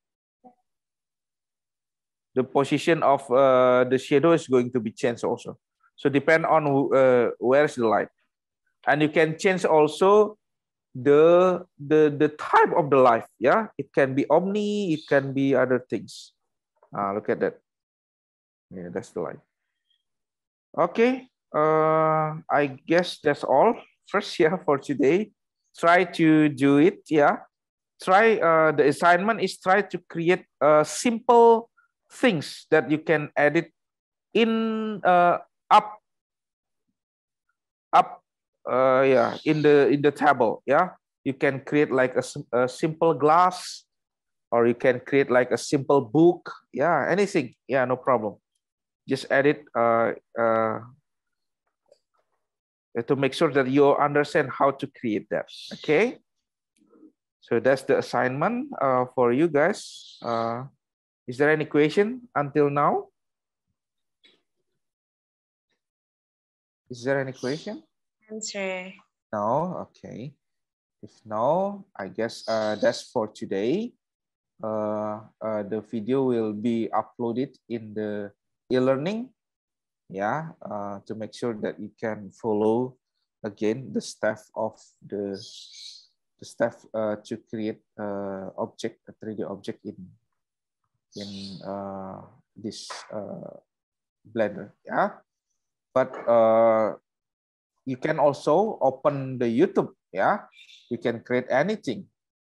A: the position of uh, the shadow is going to be changed also. So depend on uh, where's the light, and you can change also the the the type of the life yeah it can be omni it can be other things uh, look at that yeah that's the life okay uh, i guess that's all *laughs* first yeah for today try to do it yeah try uh, the assignment is try to create uh, simple things that you can edit in uh, up up uh, yeah, in the in the table. Yeah, you can create like a, a simple glass, or you can create like a simple book. Yeah, anything. Yeah, no problem. Just edit. uh, uh, to make sure that you understand how to create that. Okay. So that's the assignment uh, for you guys. Uh, is there any question until now? Is there any question? answer. No, okay. If no, I guess uh, that's for today. Uh, uh, the video will be uploaded in the e-learning. Yeah, uh, to make sure that you can follow again the staff of the the staff uh, to create uh, object a 3D object in in uh, this uh, blender. Yeah, but uh, you can also open the YouTube. Yeah, you can create anything.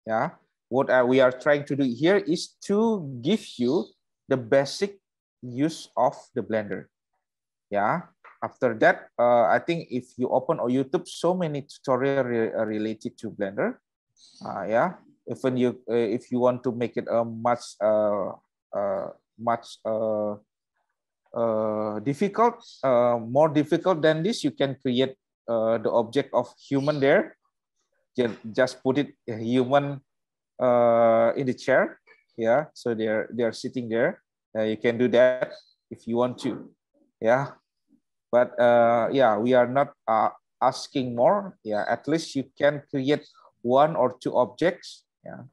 A: Yeah, what uh, we are trying to do here is to give you the basic use of the Blender. Yeah, after that, uh, I think if you open on YouTube, so many tutorial re uh, related to Blender. Uh, yeah, even you uh, if you want to make it a much uh, uh, much uh, uh, difficult, uh, more difficult than this, you can create uh, the object of human there. Just put it human uh, in the chair. Yeah, so they are they are sitting there. Uh, you can do that if you want to. Yeah, but uh, yeah, we are not uh, asking more. Yeah, at least you can create one or two objects. Yeah,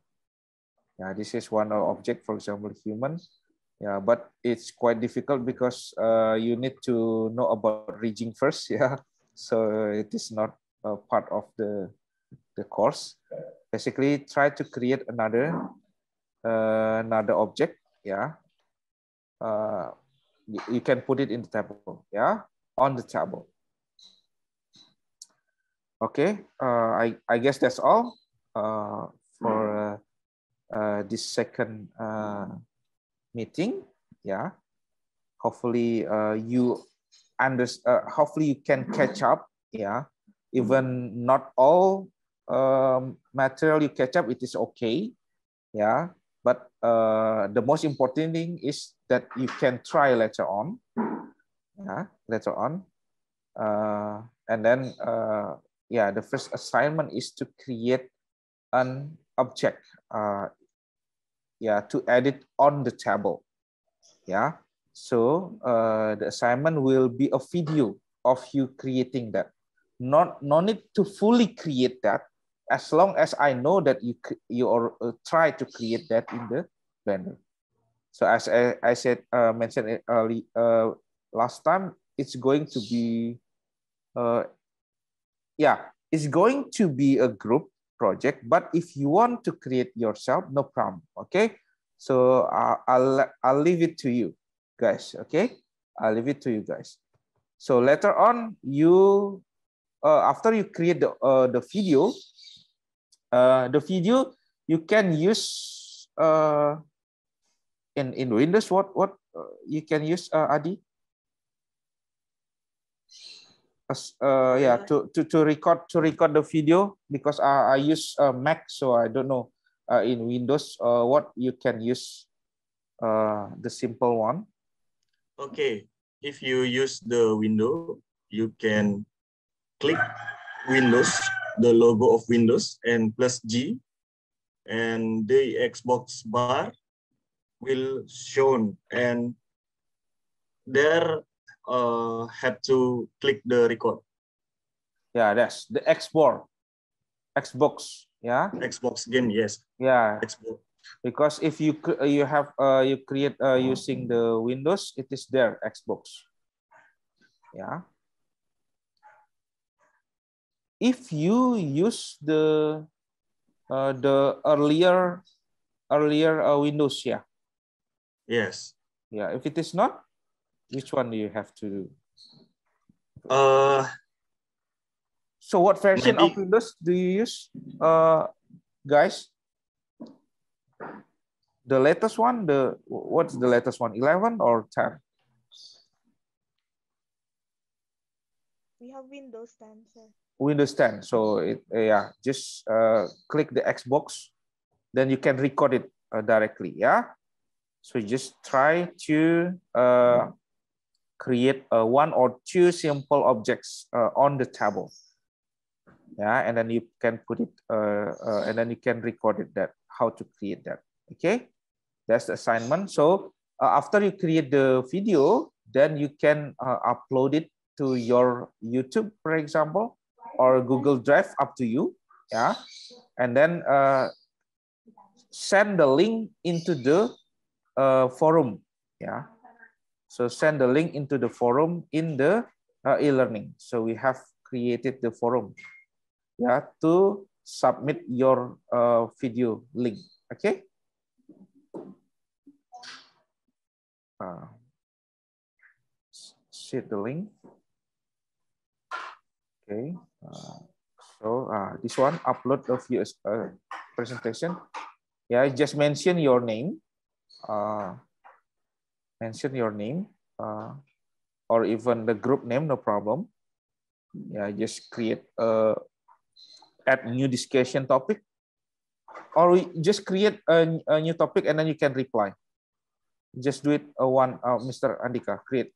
A: yeah. This is one object, for example, humans yeah but it's quite difficult because uh, you need to know about reading first *laughs* yeah so it is not a part of the the course basically try to create another uh, another object yeah uh, you, you can put it in the table yeah on the table okay uh, i i guess that's all uh, for uh, uh this second uh, meeting. Yeah, hopefully uh, you under uh, hopefully you can catch up. Yeah, even not all um, material you catch up, it is okay. Yeah, but uh, the most important thing is that you can try later on. Yeah, later on, uh, and then uh, yeah, the first assignment is to create an object uh, yeah, to edit on the table. Yeah, so uh, the assignment will be a video of you creating that. Not, no need to fully create that, as long as I know that you you are, uh, try to create that in the Blender. So as I, I said uh, mentioned it early uh, last time, it's going to be, uh, yeah, it's going to be a group project. But if you want to create yourself, no problem, okay? So uh, I'll, I'll leave it to you guys, okay? I'll leave it to you guys. So later on, you, uh, after you create the, uh, the video, uh, the video you can use uh, in, in Windows, what, what uh, you can use, uh, Adi? uh, yeah, to, to, to record to record the video because I, I use a Mac, so I don't know uh, in Windows uh, what you can use uh, the simple one.
C: Okay, if
A: you use the window, you can click Windows, the logo of Windows, and plus G, and the Xbox bar will shown, and there uh, have to click the record. Yeah, that's the export Xbox, yeah. Xbox game, yes. Yeah. Xbox. Because if you you have uh, you create uh, using the Windows, it is there Xbox. Yeah. If you use the uh, the earlier earlier uh, Windows, yeah. Yes. Yeah. If it is not, which one do you have to do? Uh, so what version maybe. of Windows do you use, uh, guys? The latest one, the what's the latest one? Eleven or ten? We have Windows ten, sir. Windows ten. So it uh, yeah, just uh, click the Xbox, then you can record it uh, directly. Yeah. So just try to uh, create uh, one or two simple objects uh, on the table. Yeah, and then you can put it, uh, uh and then you can record it that how to create that. Okay, that's the assignment. So uh, after you create the video, then you can uh, upload it to your YouTube, for example, or Google Drive, up to you. Yeah, and then send the link into the forum. Yeah, so send the link into the forum in the uh, e-learning. So we have created the forum yeah, to submit your uh, video link, okay? Uh, share the link. Okay, uh, so uh, this one, upload of your uh, presentation. Yeah, just mention your name. Uh, mention your name uh, or even the group name, no problem. Yeah, just create a add new discussion topic or we just create a, a new topic and then you can reply. Just do it uh, one, uh, Mr. Andika, create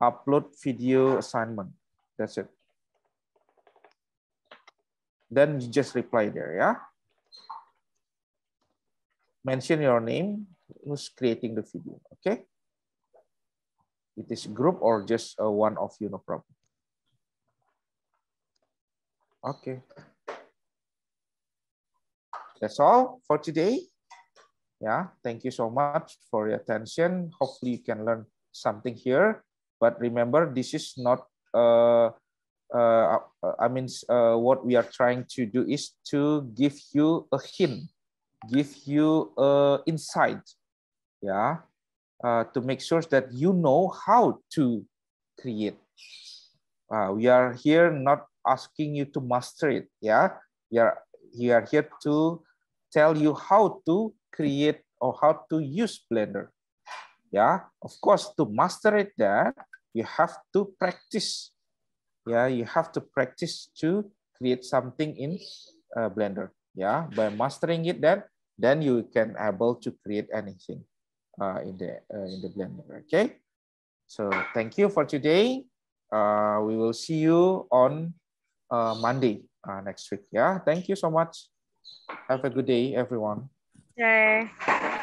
A: upload video assignment. That's it. Then you just reply there, yeah? Mention your name who's creating the video, okay? It is group or just a uh, one of you, no problem. Okay. That's all for today. Yeah, thank you so much for your attention. Hopefully you can learn something here. But remember, this is not, uh, uh, uh I mean, uh, what we are trying to do is to give you a hint, give you uh, insight yeah, uh, to make sure that you know how to create. Uh, we are here not asking you to master it, yeah. We are, we are here to tell you how to create or how to use Blender. Yeah, of course, to master it that, you have to practice. Yeah, you have to practice to create something in uh, Blender. Yeah, by mastering it, then then you can able to create anything uh, in the uh, in the blender. Okay, so thank you for today. Uh, we will see you on uh, Monday uh, next week. Yeah, thank you so much. Have a good day, everyone.
C: Yeah.